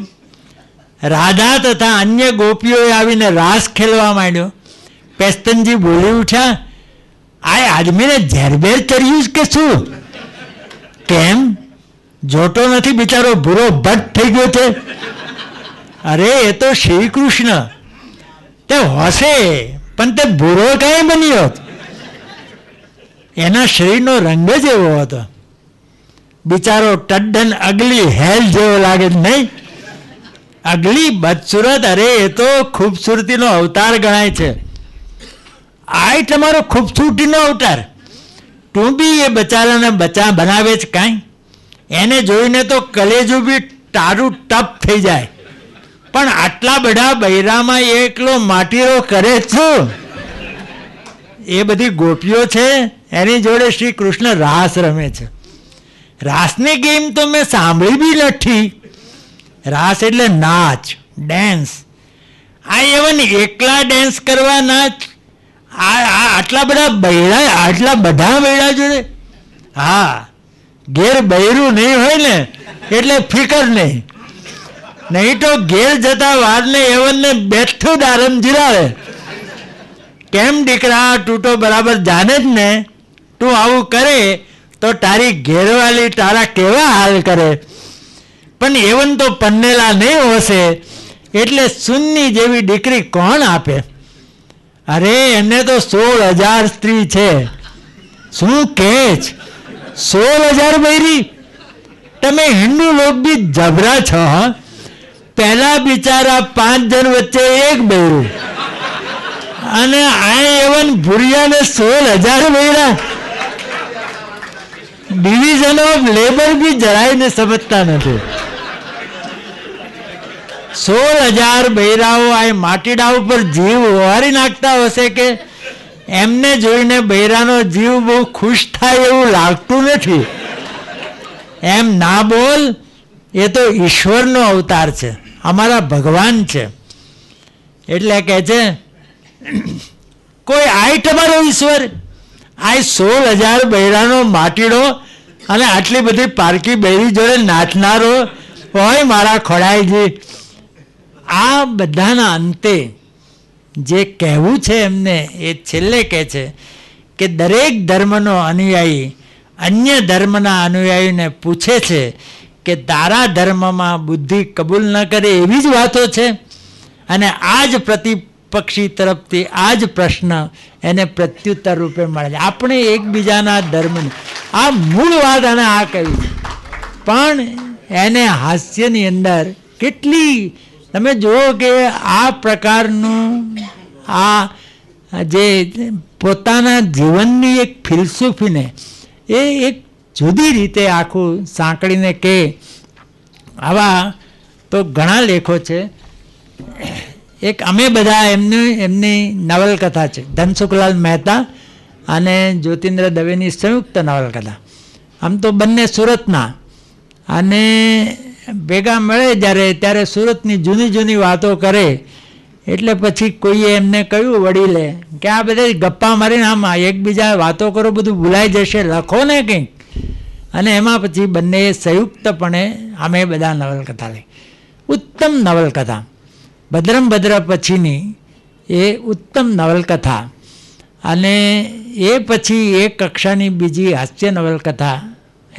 રાધા તથા અન્ય ગોપીઓએ આવીને રાસ ખેલવા માંડ્યો પેસ્તનજી બોલી ઉઠ્યા આ આદમીને ઝેરબેર કર્યું કે શું કેમ જોતો નથી બિચારો ભૂરો ભટ્ટ થઈ ગયો છે અરે એ તો શ્રી કૃષ્ણ તે હોશે પણ તે ભૂરો કાંઈ બન્યો એના શરીરનો રંગ જ એવો હતો બિચારો ટડ્ડન અગલી હેલ જેવો લાગે નહીં અગલી બદસુરત અરે એ તો ખૂબસૂરતીનો અવતાર ગણાય છે આ તમારો ખૂબસૂરતીનો અવતાર તું બી એ બચારાને બચા બનાવે છે કાંઈ એને જોઈને તો કલેજું બી તારું ટપ થઈ જાય પણ આટલા બધા બૈરામાં એકલો માટીરો કરે છું એ બધી ગોપીઓ છે એની જોડે શ્રી કૃષ્ણ રાસ રમે છે રાસની ગેમ તો મેં સાંભળી બી નથી રાસ એટલે નાચ ડેન્સ આ એવન એકલા ડેન્સ કરવા નાચ આ આટલા બધા બૈરા આટલા બધા બૈરા જોડે હા ઘેર બૈરું નહીં હોય ને એટલે ફિકર નહીં નહીં તો ઘેર જતા વારને એવનને બેઠું દારમ જીરાવે કેમ દીકરા તું તો બરાબર જાણે જ ને તું આવું કરે તો તારી ઘેરવાલી તારા કેવા હાલ કરે પણ એવન તો પન્નેલા નહીં હોશે એટલે સુનની જેવી દીકરી કોણ આપે અરે એને તો સોળ હજાર સ્ત્રી છે શું કે જ સોળ હજાર બૈરી તમે હિન્દુ લોક બી જબરા છો પહેલા બિચારા પાંચ જણ વચ્ચે એક બૈરું અને આ એવન ભૂરિયાને સોળ હજાર બૈરા ડિવિઝન ઓફ લેબર બી જરાયને સમજતા નથી સોળ હજાર બૈરાઓ આ માટીડા ઉપર જીવ વહારી નાખતા હશે કે એમને જોઈને બૈરાનો જીવ બહુ ખુશ થાય એવું લાગતું નથી એમ ના બોલ એ તો ઈશ્વરનો અવતાર છે અમારા ભગવાન છે એટલે કહે છે કોઈ આઈ તમારો ઈશ્વર આ સોળ હજાર બૈરાનો માટીડો અને આટલી બધી પારકી બેરી જોડે નાચનારો હોય મારા ખોડાઈજી આ બધાના અંતે જે કહેવું છે એમને એ છેલ્લે કહે છે કે દરેક ધર્મનો અનુયાયી અન્ય ધર્મના અનુયાયીને પૂછે છે કે તારા ધર્મમાં બુદ્ધિ કબૂલ ન કરે એવી જ વાતો છે અને આ જ પ્રતિ પક્ષી તરફથી આ જ પ્રશ્ન એને પ્રત્યુત્તર રૂપે મળે છે આપણે એકબીજાના ધર્મને આ મૂળ વાત અને આ કહ્યું પણ એને હાસ્યની અંદર કેટલી તમે જુઓ કે આ પ્રકારનું આ જે પોતાના જીવનની એક ફિલસુફીને એ એક જુદી રીતે આખું સાંકળીને કે આવા તો ઘણા લેખો છે એક અમે બધા એમની એમની નવલકથા છે ધનસુખલાલ મહેતા અને જ્યોતિન્દ્ર દવેની સંયુક્ત નવલકથા આમ તો બંને સુરતના અને ભેગા મળે જ્યારે ત્યારે સુરતની જૂની જૂની વાતો કરે એટલે પછી કોઈએ એમને કહ્યું વડીલે કે આ બધા ગપ્પા મારીને આમ એકબીજા વાતો કરો બધું ભૂલાઈ જશે લખો ને કંઈક અને એમાં પછી બંને સંયુક્તપણે અમે બધા નવલકથા લઈ ઉત્તમ નવલકથા ભદ્રંભદ્ર પછીની એ ઉત્તમ નવલકથા અને એ પછી એ કક્ષાની બીજી હાસ્ય નવલકથા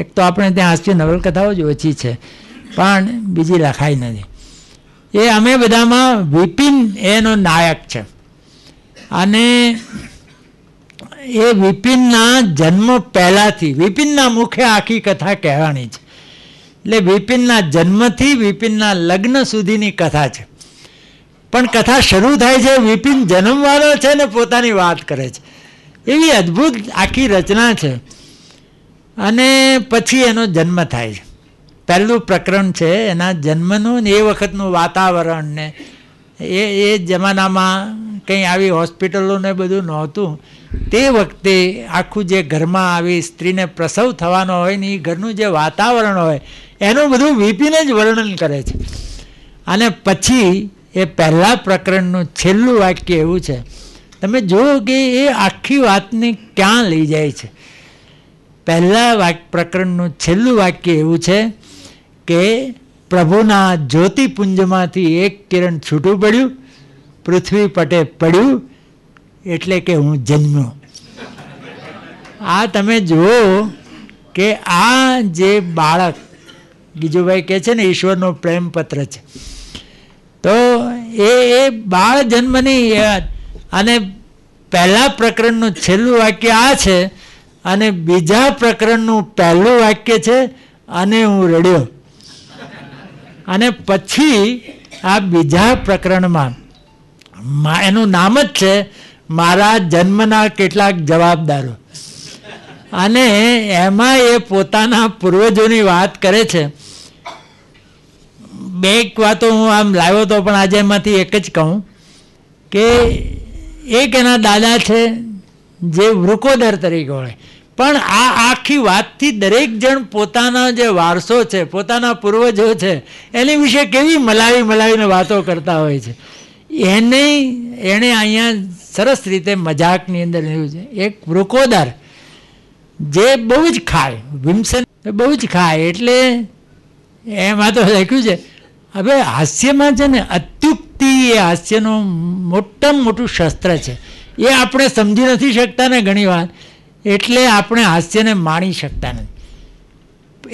એક તો આપણે ત્યાં હાસ્ય નવલકથાઓ જ ઓછી છે પણ બીજી લખાઈ નથી એ અમે બધામાં વિપિન એનો નાયક છે અને એ વિપિનના જન્મ પહેલાંથી વિપિનના મુખે આખી કથા કહેવાની છે એટલે વિપિનના જન્મથી વિપિનના લગ્ન સુધીની કથા છે પણ કથા શરૂ થાય છે વિપિન જન્મવાળો છે ને પોતાની વાત કરે છે એવી અદ્ભુત આખી રચના છે અને પછી એનો જન્મ થાય છે પહેલું પ્રકરણ છે એના જન્મનું ને એ વખતનું વાતાવરણ ને એ એ જમાનામાં કંઈ આવી હોસ્પિટલોને બધું નહોતું તે વખતે આખું જે ઘરમાં આવી સ્ત્રીને પ્રસવ થવાનો હોય ને એ ઘરનું જે વાતાવરણ હોય એનું બધું વિપિને જ વર્ણન કરે છે અને પછી એ પહેલાં પ્રકરણનું છેલ્લું વાક્ય એવું છે તમે જુઓ કે એ આખી વાતને ક્યાં લઈ જાય છે પહેલાં વાક પ્રકરણનું છેલ્લું વાક્ય એવું છે કે પ્રભુના જ્યોતિપુંજમાંથી એક કિરણ છૂટું પડ્યું પૃથ્વી પટે પડ્યું એટલે કે હું જન્મ્યો આ તમે જુઓ કે આ જે બાળક ગીજુભાઈ કહે છે ને ઈશ્વરનો પ્રેમપત્ર છે તો એ એ બાળ જન્મની યાદ અને પહેલાં પ્રકરણનું છેલ્લું વાક્ય આ છે અને બીજા પ્રકરણનું પહેલું વાક્ય છે અને હું રડ્યો અને પછી આ બીજા પ્રકરણમાં એનું નામ જ છે મારા જન્મના કેટલાક જવાબદારો અને એમાં એ પોતાના પૂર્વજોની વાત કરે છે બે એક વાતો હું આમ લાવ્યો હતો પણ આજે એમાંથી એક જ કહું કે એક એના દાદા છે જે વૃકોદર તરીકે હોય પણ આ આખી વાતથી દરેક જણ પોતાના જે વારસો છે પોતાના પૂર્વજો છે એની વિશે કેવી મલાવી મલાવીને વાતો કરતા હોય છે એને એણે અહીંયા સરસ રીતે મજાકની અંદર રહ્યું છે એક વૃકોદર જે બહુ જ ખાય ભીમસન બહુ જ ખાય એટલે એમાં તો લખ્યું છે હવે હાસ્યમાં છે ને અત્યુક્તિ એ હાસ્યનું મોટામાં મોટું શસ્ત્ર છે એ આપણે સમજી નથી શકતા ને ઘણીવાર એટલે આપણે હાસ્યને માણી શકતા નથી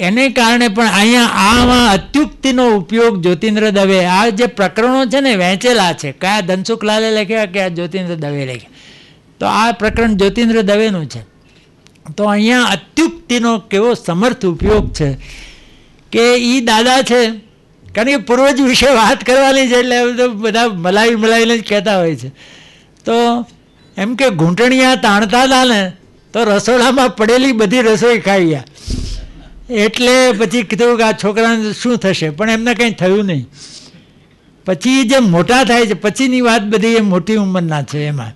એને કારણે પણ અહીંયા આમાં અત્યુક્તિનો ઉપયોગ જ્યોતિન્દ્ર દવે આ જે પ્રકરણો છે ને વહેંચેલા છે કયા ધનસુખલાલે લખ્યા કયા જ્યોતિન્દ્ર દવે લખ્યા તો આ પ્રકરણ જ્યોતિન્દ્ર દવેનું છે તો અહીંયા અત્યુક્તિનો કેવો સમર્થ ઉપયોગ છે કે એ દાદા છે કારણ કે પૂર્વજ વિશે વાત કરવાની છે એટલે બધા મલાવી મલાવીને જ કહેતા હોય છે તો એમ કે ઘૂંટણિયા તાણતા હતા ને તો રસોડામાં પડેલી બધી રસોઈ ખાઈ ગયા એટલે પછી કીધું કે આ છોકરાને શું થશે પણ એમને કંઈ થયું નહીં પછી જે મોટા થાય છે પછીની વાત બધી એ મોટી ઉંમરના છે એમાં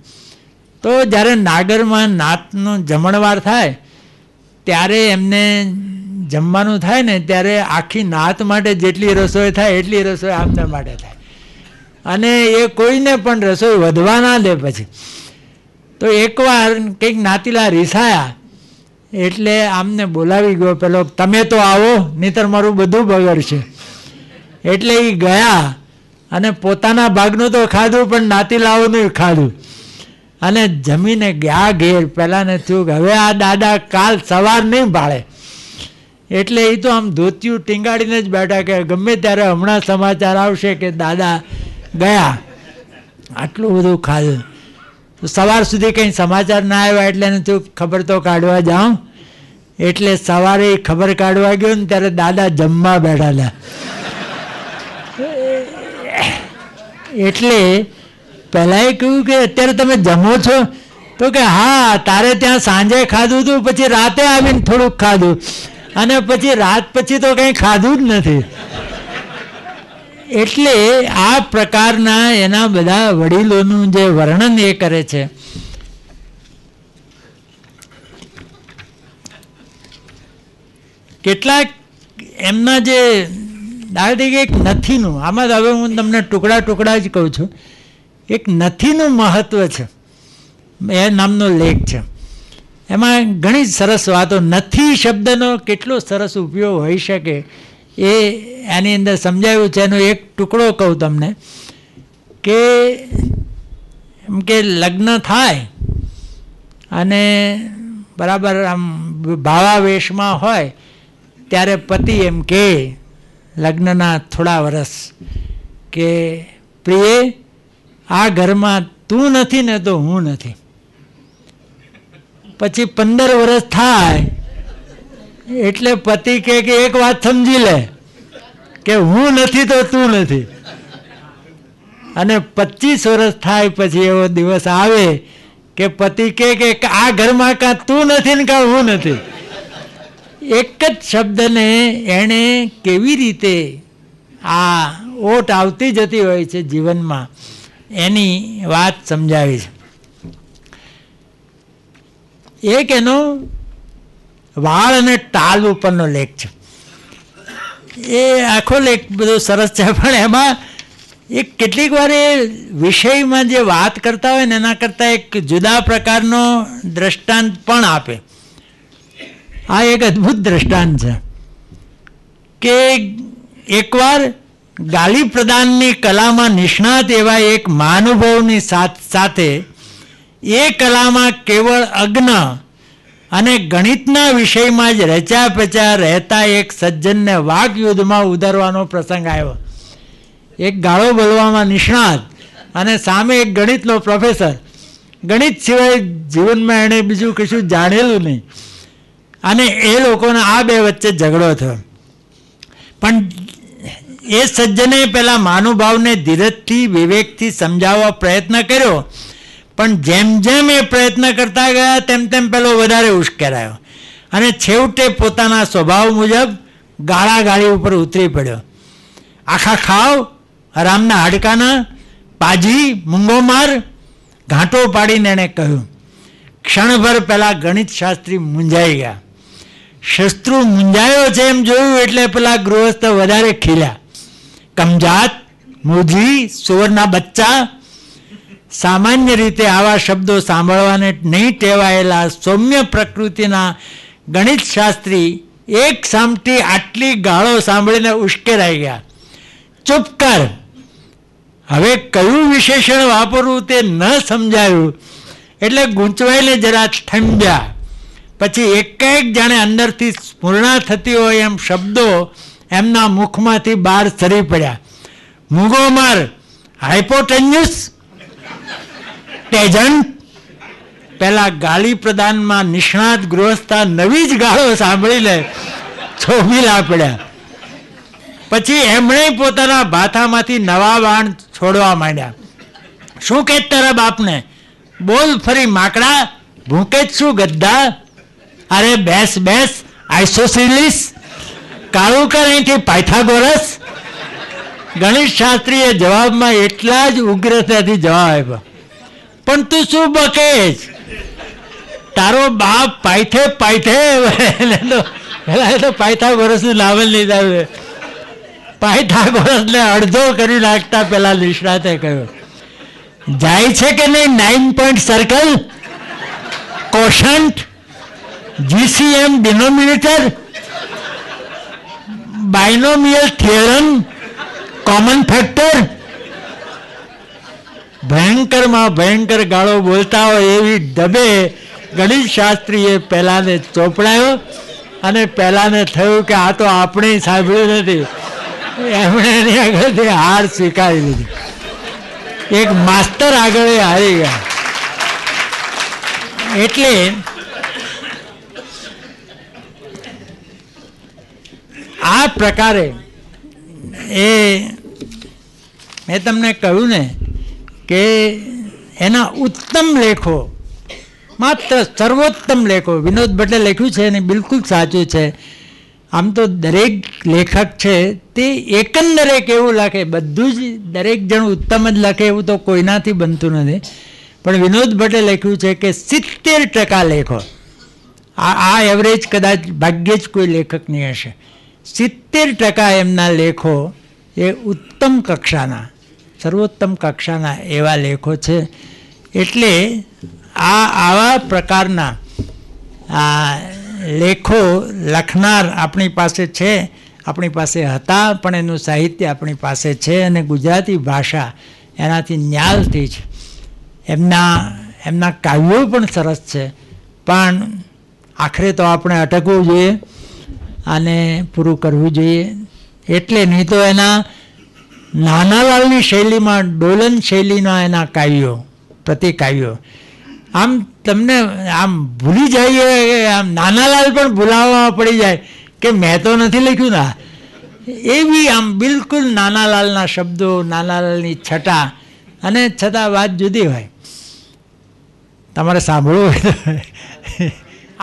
તો જ્યારે નાગરમાં નાતનો જમણવાર થાય ત્યારે એમને જમવાનું થાય ને ત્યારે આખી નાત માટે જેટલી રસોઈ થાય એટલી રસોઈ આમના માટે થાય અને એ કોઈને પણ રસોઈ વધવા ના દે પછી તો એકવાર કંઈક નાતીલા રીસાયા એટલે આમને બોલાવી ગયો પેલો તમે તો આવો નહીતર મારું બધું બગડશે એટલે એ ગયા અને પોતાના ભાગનું તો ખાધું પણ નાતીલાઓનું ખાધું અને જમીને ગયા ઘેર પહેલાંને થયું કે હવે આ દાદા કાલ સવાર નહીં ભાળે એટલે એ તો આમ ધોતિયું ટીંગાડીને જ બેઠા કે ગમે ત્યારે હમણાં સમાચાર આવશે કે દાદા ગયા આટલું બધું ખાધું સવાર સુધી કંઈ સમાચાર ના આવ્યા એટલે તું ખબર તો કાઢવા જાઉં એટલે સવારે ખબર કાઢવા ગયો ને ત્યારે દાદા જમવા બેઠા એટલે એ કહ્યું કે અત્યારે તમે જમો છો તો કે હા તારે ત્યાં સાંજે ખાધું હતું પછી રાતે આવીને થોડુંક ખાધું અને પછી રાત પછી તો કંઈ ખાધું જ નથી એટલે આ પ્રકારના એના બધા વડીલોનું જે વર્ણન એ કરે છે કેટલાક એમના જે દાખલા તરીકે એક નથીનું આમાં હવે હું તમને ટુકડા ટુકડા જ કહું છું એક નથીનું મહત્ત્વ છે એ નામનો લેખ છે એમાં ઘણી સરસ વાતો નથી શબ્દનો કેટલો સરસ ઉપયોગ હોઈ શકે એ એની અંદર સમજાયું છે એનો એક ટુકડો કહું તમને કે એમ કે લગ્ન થાય અને બરાબર આમ ભાવાવેશમાં હોય ત્યારે પતિ એમ કે લગ્નના થોડા વર્ષ કે પ્રિય આ ઘરમાં તું નથી ને તો હું નથી પછી પંદર વર્ષ થાય એટલે પતિ કે એક વાત સમજી લે કે હું નથી તો તું નથી અને પચીસ વર્ષ થાય પછી એવો દિવસ આવે કે પતિ કે આ ઘરમાં કાં તું નથી ને કાં હું નથી એક જ શબ્દને એણે કેવી રીતે આ ઓટ આવતી જતી હોય છે જીવનમાં એની વાત સમજાવી છે એક એનો વાળ અને ટાલ ઉપરનો લેખ છે એ આખો લેખ બધો સરસ છે પણ એમાં એ કેટલીક વાર એ વિષયમાં જે વાત કરતા હોય ને એના કરતાં એક જુદા પ્રકારનો દ્રષ્ટાંત પણ આપે આ એક અદ્ભુત દ્રષ્ટાંત છે કે એકવાર ગાલી પ્રદાનની કલામાં નિષ્ણાત એવા એક મહાનુભાવની સાથે એ કલામાં કેવળ અજ્ઞ અને ગણિતના વિષયમાં જ રચ્યા પચા રહેતા એક સજ્જનને વાક યુદ્ધમાં ઉધારવાનો પ્રસંગ આવ્યો એક ગાળો બોલવામાં નિષ્ણાત અને સામે એક ગણિતનો પ્રોફેસર ગણિત સિવાય જીવનમાં એણે બીજું કશું જાણેલું નહીં અને એ લોકોના આ બે વચ્ચે ઝઘડો થયો પણ એ સજ્જને પહેલા મહાનુભાવને ધીરજથી વિવેકથી સમજાવવા પ્રયત્ન કર્યો પણ જેમ જેમ એ પ્રયત્ન કરતા ગયા તેમ તેમ પેલો વધારે ઉશ્કેરાયો અને છેવટે પોતાના સ્વભાવ મુજબ ગાળા ગાળી ઉપર ઉતરી પડ્યો આખા ખાવ રામના હાડકાના પાજી મૂંગો માર ઘાંટો પાડીને એણે કહ્યું ક્ષણભર પહેલાં ગણિત શાસ્ત્રી મૂંઝાઈ ગયા શસ્ત્રુ મૂંઝાયો છે એમ જોયું એટલે પેલા ગૃહસ્થ વધારે ખીલ્યા કમજાત મોજી સુવરના બચ્ચા સામાન્ય રીતે આવા શબ્દો સાંભળવાને નહીં ટેવાયેલા સૌમ્ય પ્રકૃતિના ગણિત શાસ્ત્રી એક સામટી આટલી ગાળો સાંભળીને ઉશ્કેરાઈ ગયા ચૂપ કર હવે કયું વિશેષણ વાપરવું તે ન સમજાયું એટલે ગૂંચવાયેલે જરા ઠંડ્યા પછી એક એક જાણે અંદરથી સ્મૂર્ણા થતી હોય એમ શબ્દો એમના મુખમાંથી બહાર સરી પડ્યા મૂગો માર હાઇપોટેન્યુસ ટેજન્ટ પહેલાં ગાલી પ્રદાનમાં નિષ્ણાત ગૃહસ્થા નવી જ ગાળો સાંભળી લે છોભીલા પડ્યા પછી એમણે પોતાના ભાથામાંથી નવા વાણ છોડવા માંડ્યા શું કે તારા બાપને બોલ ફરી માકડા ભૂકે જ શું ગદ્દા અરે બેસ બેસ આઈસોસિલિસ કાળુકર અહીંથી પાયથાગોરસ ગણેશ શાસ્ત્રીએ જવાબમાં એટલા જ ઉગ્રતાથી જવાબ આપ્યો પણ તું શું બકે તારો બાપ પાયથે પાયથે પેલા એ તો પાયથાગોરસનું નાવલ નહીં આવે પાયથાગોરસને અડધો કરી નાખતા પેલા નિષ્ણાતે કહ્યું જાય છે કે નહીં nine point circle quotient GCM denominator binomial theorem common factor ભયંકરમાં ભયંકર ગાળો બોલતા હોય એવી ડબે ગણિત શાસ્ત્રીએ પહેલાંને ચોપડાયો અને પહેલાંને થયું કે આ તો આપણે સાંભળ્યું નથી એમણે એની આગળથી હાર સ્વીકારી લીધી એક માસ્તર આગળ હારી ગયા એટલે આ પ્રકારે એ મેં તમને કહ્યું ને કે એના ઉત્તમ લેખો માત્ર સર્વોત્તમ લેખો વિનોદ ભટ્ટે લખ્યું છે અને બિલકુલ સાચું છે આમ તો દરેક લેખક છે તે એકંદરે કેવું લખે બધું જ દરેક જણ ઉત્તમ જ લખે એવું તો કોઈનાથી બનતું નથી પણ વિનોદ ભટ્ટે લખ્યું છે કે સિત્તેર ટકા લેખો આ આ એવરેજ કદાચ ભાગ્યે જ કોઈ લેખકની હશે સિત્તેર ટકા એમના લેખો એ ઉત્તમ કક્ષાના સર્વોત્તમ કક્ષાના એવા લેખો છે એટલે આ આવા પ્રકારના આ લેખો લખનાર આપણી પાસે છે આપણી પાસે હતા પણ એનું સાહિત્ય આપણી પાસે છે અને ગુજરાતી ભાષા એનાથી ન્યાલથી જ એમના એમના કાવ્યો પણ સરસ છે પણ આખરે તો આપણે અટકવું જોઈએ આને પૂરું કરવું જોઈએ એટલે નહીં તો એના નાનાલાલની શૈલીમાં ડોલન શૈલીના એના કાવ્યો પ્રતિકાવ્યો આમ તમને આમ ભૂલી જઈએ કે આમ નાનાલાલ પણ ભૂલાવવામાં પડી જાય કે મેં તો નથી લખ્યું ના એવી આમ બિલકુલ નાનાલાલના શબ્દો નાનાલાલની છટા અને છતાં વાત જુદી હોય તમારે સાંભળવું હોય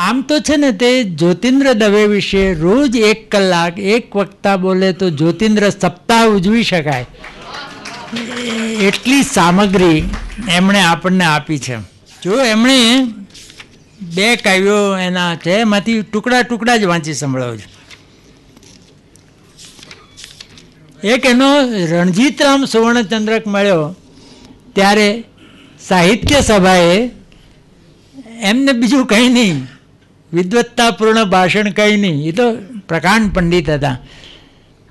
આમ તો છે ને તે જ્યોતિન્દ્ર દવે વિશે રોજ એક કલાક એક વક્તા બોલે તો જ્યોતિન્દ્ર સપ્તાહ ઉજવી શકાય એટલી સામગ્રી એમણે આપણને આપી છે જો એમણે બે કાવ્યો એના છે એમાંથી ટુકડા ટુકડા જ વાંચી સંભળાવું છું એક એનો રણજીતરામ સુવર્ણચંદ્રક મળ્યો ત્યારે સાહિત્ય સભાએ એમને બીજું કંઈ નહીં વિદવત્તાપૂર્ણ ભાષણ કંઈ નહીં એ તો પ્રકાંડ પંડિત હતા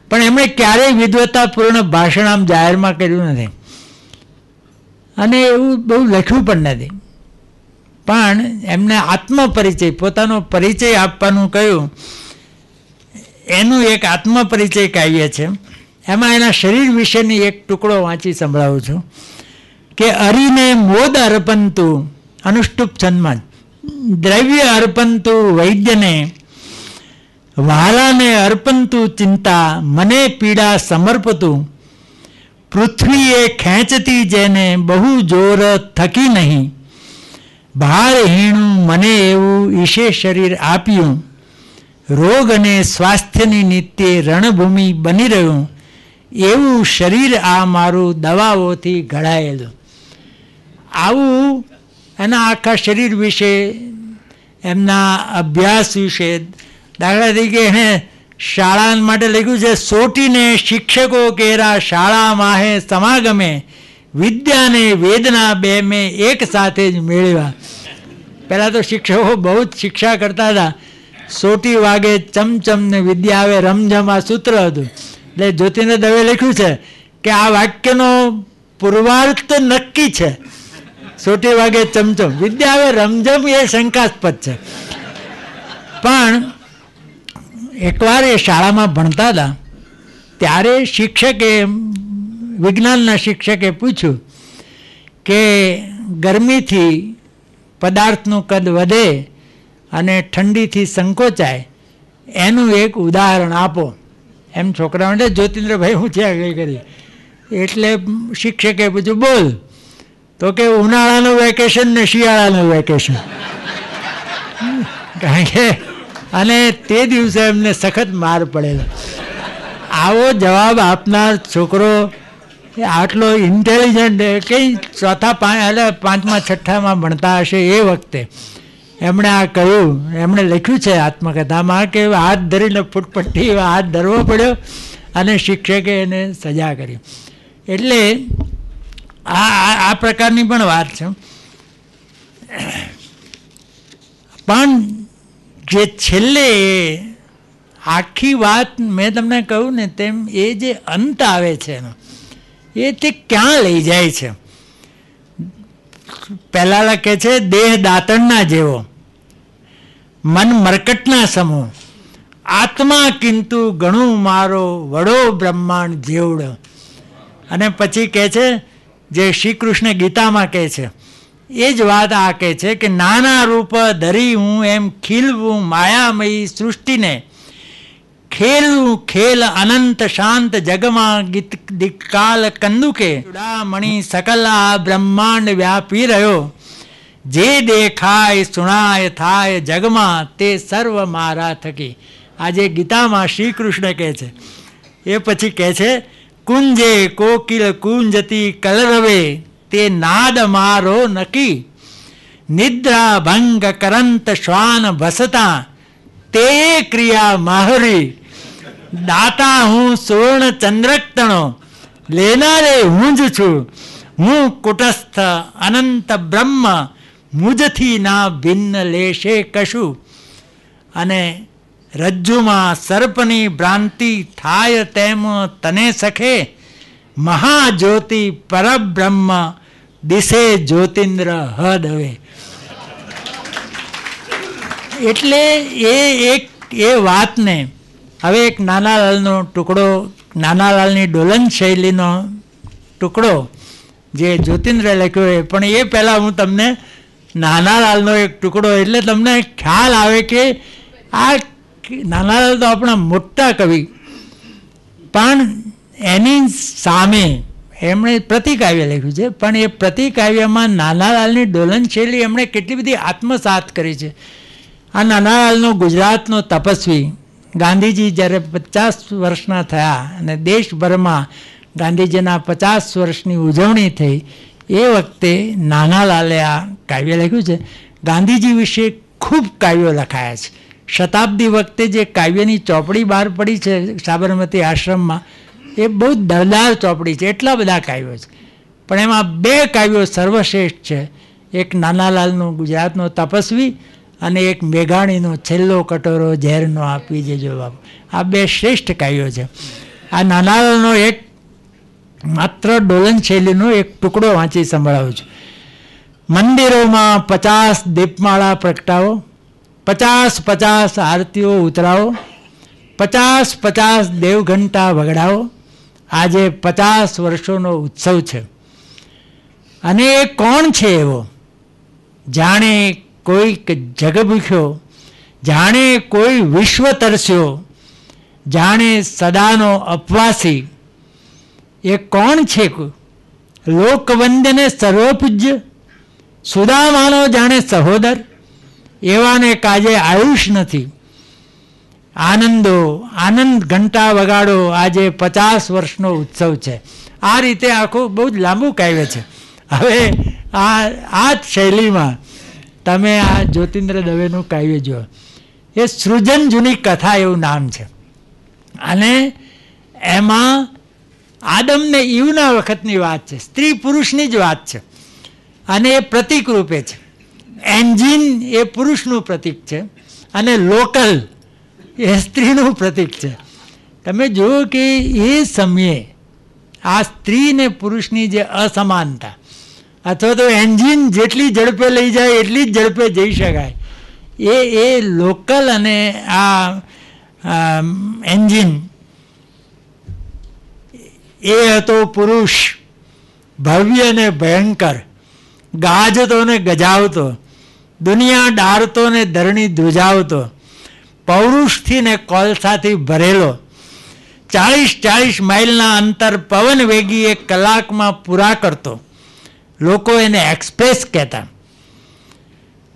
પણ એમણે ક્યારેય વિદવત્તાપૂર્ણ ભાષણ આમ જાહેરમાં કર્યું નથી અને એવું બહુ લખ્યું પણ નથી પણ એમને આત્મપરિચય પોતાનો પરિચય આપવાનું કહ્યું એનું એક આત્મપરિચય કાવ્ય છે એમાં એના શરીર વિશેની એક ટુકડો વાંચી સંભળાવું છું કે અરીને મોદ અર્પંતુ અનુષ્ટુપ છંદમાં દ્રવ્ય અર્પંતુ વૈદ્યને વાલાને અર્પંતું ચિંતા મને પીડા સમર્પતું પૃથ્વીએ ખેંચતી જેને બહુ જોર થકી નહીં ભારહીણું મને એવું ઈશે શરીર આપ્યું રોગ અને સ્વાસ્થ્યની નિત્ય રણભૂમિ બની રહ્યું એવું શરીર આ મારું દવાઓથી ઘડાયેલું આવું એના આખા શરીર વિશે એમના અભ્યાસ વિશે દાખલા તરીકે એણે શાળા માટે લખ્યું છે સોટીને શિક્ષકો કેરા શાળા માહે સમાગમે વિદ્યાને વેદના બે મેં એક સાથે જ મેળવ્યા પહેલાં તો શિક્ષકો બહુ જ શિક્ષા કરતા હતા સોટી વાગે ચમચમ ને વિદ્યા આવે રમઝમ આ સૂત્ર હતું એટલે જ્યોતિને દવે લખ્યું છે કે આ વાક્યનો પૂર્વાર્થ નક્કી છે સોટી વાગે ચમચમ વિદ્યા હવે રમજમ એ શંકાસ્પદ છે પણ એકવાર એ શાળામાં ભણતા હતા ત્યારે શિક્ષકે વિજ્ઞાનના શિક્ષકે પૂછ્યું કે ગરમીથી પદાર્થનું કદ વધે અને ઠંડીથી સંકોચાય એનું એક ઉદાહરણ આપો એમ છોકરાઓને જ્યોતિન્દ્રભાઈ હું ત્યાં કરી એટલે શિક્ષકે પૂછ્યું બોલ તો કે ઉનાળાનું વેકેશન ને શિયાળાનું વેકેશન કારણ કે અને તે દિવસે એમને સખત માર પડેલો આવો જવાબ આપનાર છોકરો આટલો ઇન્ટેલિજન્ટ કંઈ ચોથા એટલે પાંચમા છઠ્ઠામાં ભણતા હશે એ વખતે એમણે આ કહ્યું એમણે લખ્યું છે આત્મકથામાં કે હાથ ધરીને ફૂટપટ્ટી હાથ ધરવો પડ્યો અને શિક્ષકે એને સજા કરી એટલે આ આ પ્રકારની પણ વાત છે પણ જે છેલ્લે આખી વાત મેં તમને કહ્યું ને તેમ એ જે અંત આવે છે એનો એ તે ક્યાં લઈ જાય છે પહેલાં લખે છે દેહ દાંતણના જેવો મન મરકટના સમૂહ આત્મા કિંતુ ઘણું મારો વડો બ્રહ્માંડ જેવડો અને પછી કહે છે જે શ્રી કૃષ્ણ ગીતામાં કહે છે એ જ વાત આ કહે છે કે નાના રૂપ ધરી હું એમ ખીલવું માયામયી સૃષ્ટિને ખેલવું ખેલ અનંત શાંત જગમાં ગીત દિકાલ કંદુકે ચૂડામણી સકલ આ બ્રહ્માંડ વ્યાપી રહ્યો જે દેખાય સુણાય થાય જગમાં તે સર્વ મારા થકી આજે ગીતામાં શ્રી કૃષ્ણ કહે છે એ પછી કહે છે કુંજે કોકિલ કુંજતી કલરવે તે નાદ મારો નકી નિદ્રા ભંગ કરંત શ્વાન ભસતા તે ક્રિયા માહરી દાતા હું સુવર્ણ ચંદ્રકતણો લેનારે હું જ છું હું કુટસ્થ અનંત બ્રહ્મ મુજથી ના ભિન્ન લેશે કશું અને રજ્જુમાં સર્પની ભ્રાંતિ થાય તેમ તને સખે મહાજ્યોતિ પરબ્રહ્મ દિશે જ્યોતિન્દ્ર હદ હવે એટલે એ એક એ વાતને હવે એક નાનાલાલનો ટુકડો નાનાલાલની ડોલન શૈલીનો ટુકડો જે જ્યોતિન્દ્ર લખ્યો એ પણ એ પહેલાં હું તમને નાનાલાલનો એક ટુકડો એટલે તમને ખ્યાલ આવે કે આ નાનાલાલ તો આપણા મોટા કવિ પણ એની સામે એમણે પ્રતિકાવ્ય લખ્યું છે પણ એ પ્રતિકાવ્યમાં નાનાલાલની ડોલન શૈલી એમણે કેટલી બધી આત્મસાત કરી છે આ નાનાલાલનો ગુજરાતનો તપસ્વી ગાંધીજી જ્યારે પચાસ વર્ષના થયા અને દેશભરમાં ગાંધીજીના પચાસ વર્ષની ઉજવણી થઈ એ વખતે નાનાલાલે આ કાવ્ય લખ્યું છે ગાંધીજી વિશે ખૂબ કાવ્યો લખાયા છે શતાબ્દી વખતે જે કાવ્યની ચોપડી બહાર પડી છે સાબરમતી આશ્રમમાં એ બહુ દરદાર ચોપડી છે એટલા બધા કાવ્યો છે પણ એમાં બે કાવ્યો સર્વશ્રેષ્ઠ છે એક નાનાલાલનું ગુજરાતનો તપસ્વી અને એક મેઘાણીનો છેલ્લો કટોરો ઝેરનો આપી દેજો બાપુ આ બે શ્રેષ્ઠ કાવ્યો છે આ નાનાલાલનો એક માત્ર ડોલન શૈલીનો એક ટુકડો વાંચી સંભળાવું છું મંદિરોમાં પચાસ દીપમાળા પ્રગટાવો પચાસ પચાસ આરતીઓ ઉતરાવો પચાસ પચાસ દેવઘંટા વગડાવો આજે પચાસ વર્ષોનો ઉત્સવ છે અને એ કોણ છે એવો જાણે કોઈક જગભૂખ્યો જાણે કોઈ વિશ્વ તરસ્યો જાણે સદાનો અપવાસી એ કોણ છે લોકવંદને સર્વપૂજ્ય સુદામાનો જાણે સહોદર એવાને કાજે આયુષ નથી આનંદો આનંદ ઘંટા વગાડો આજે પચાસ વર્ષનો ઉત્સવ છે આ રીતે આખું બહુ જ લાંબુ કાવ્ય છે હવે આ આ જ શૈલીમાં તમે આ જ્યોતિન્દ્ર દવેનું કાવ્ય જુઓ એ સૃજન જૂની કથા એવું નામ છે અને એમાં આદમને ઈવના વખતની વાત છે સ્ત્રી પુરુષની જ વાત છે અને એ પ્રતિક રૂપે છે એન્જિન એ પુરુષનું પ્રતીક છે અને લોકલ એ સ્ત્રીનું પ્રતીક છે તમે જુઓ કે એ સમયે આ સ્ત્રી ને પુરુષની જે અસમાનતા અથવા તો એન્જિન જેટલી ઝડપે લઈ જાય એટલી જ ઝડપે જઈ શકાય એ એ લોકલ અને આ એન્જિન એ હતો પુરુષ ભવ્ય અને ભયંકર ગાજતો અને ગજાવતો દુનિયા ડાળતો ને ધરણી ધ્રુજાવતો પૌરુષથી ને કોલસાથી ભરેલો ચાળીસ ચાળીસ માઇલના અંતર પવન વેગી એ કલાકમાં પૂરા કરતો લોકો એને એક્સપ્રેસ કહેતા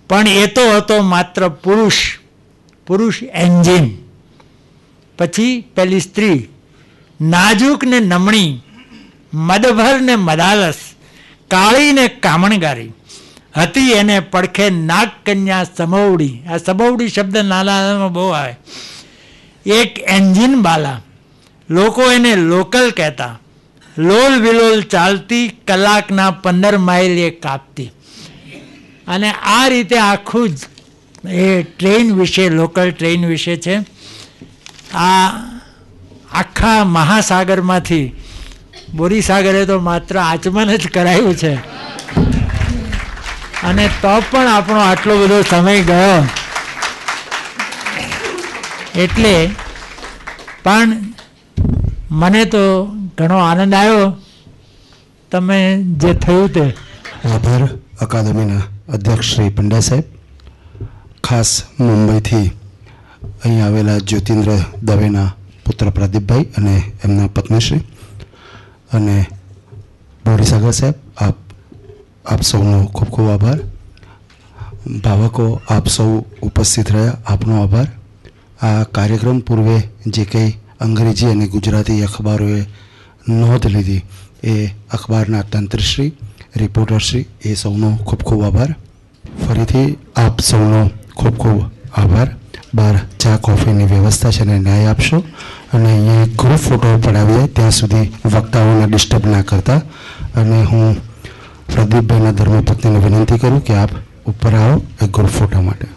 પણ એ તો હતો માત્ર પુરુષ પુરુષ એન્જિન પછી પેલી સ્ત્રી નાજુક ને નમણી મદભર ને મદાલસ કાળી ને કામણગારી હતી એને પડખે નાગ કન્યા સમવડી આ સમવડી શબ્દ નાનામાં બહુ આવે એક એન્જિન બાલા લોકો એને લોકલ કહેતા લોલ વિલોલ ચાલતી કલાકના પંદર માઇલ એ કાપતી અને આ રીતે આખું જ એ ટ્રેન વિશે લોકલ ટ્રેન વિશે છે આ આખા મહાસાગરમાંથી બોરીસાગરે તો માત્ર આચમન જ કરાયું છે અને તો પણ આપણો આટલો બધો સમય ગયો એટલે પણ મને તો ઘણો આનંદ આવ્યો તમે જે થયું તે આભાર અકાદમીના અધ્યક્ષ શ્રી પંડ્યા સાહેબ ખાસ મુંબઈથી અહીં આવેલા જ્યોતિન્દ્ર દવેના પુત્ર પ્રદીપભાઈ અને એમના પત્નીશ્રી અને બોરીસાગર સાહેબ આપ આપ સૌનો ખૂબ ખૂબ આભાર ભાવકો આપ સૌ ઉપસ્થિત રહ્યા આપનો આભાર આ કાર્યક્રમ પૂર્વે જે કંઈ અંગ્રેજી અને ગુજરાતી અખબારોએ નોંધ લીધી એ અખબારના તંત્રશ્રી રિપોર્ટરશ્રી એ સૌનો ખૂબ ખૂબ આભાર ફરીથી આપ સૌનો ખૂબ ખૂબ આભાર બહાર ચા કોફીની વ્યવસ્થા છે અને ન્યાય આપશો અને અહીંયા ગ્રુપ ફોટો પડાવીએ ત્યાં સુધી વક્તાઓને ડિસ્ટર્બ ના કરતા અને હું પ્રદીપભાઈના ધર્મપત્નીને વિનંતી કરું કે આપ ઉપર આવો એક ગ્રુપ ફોટા માટે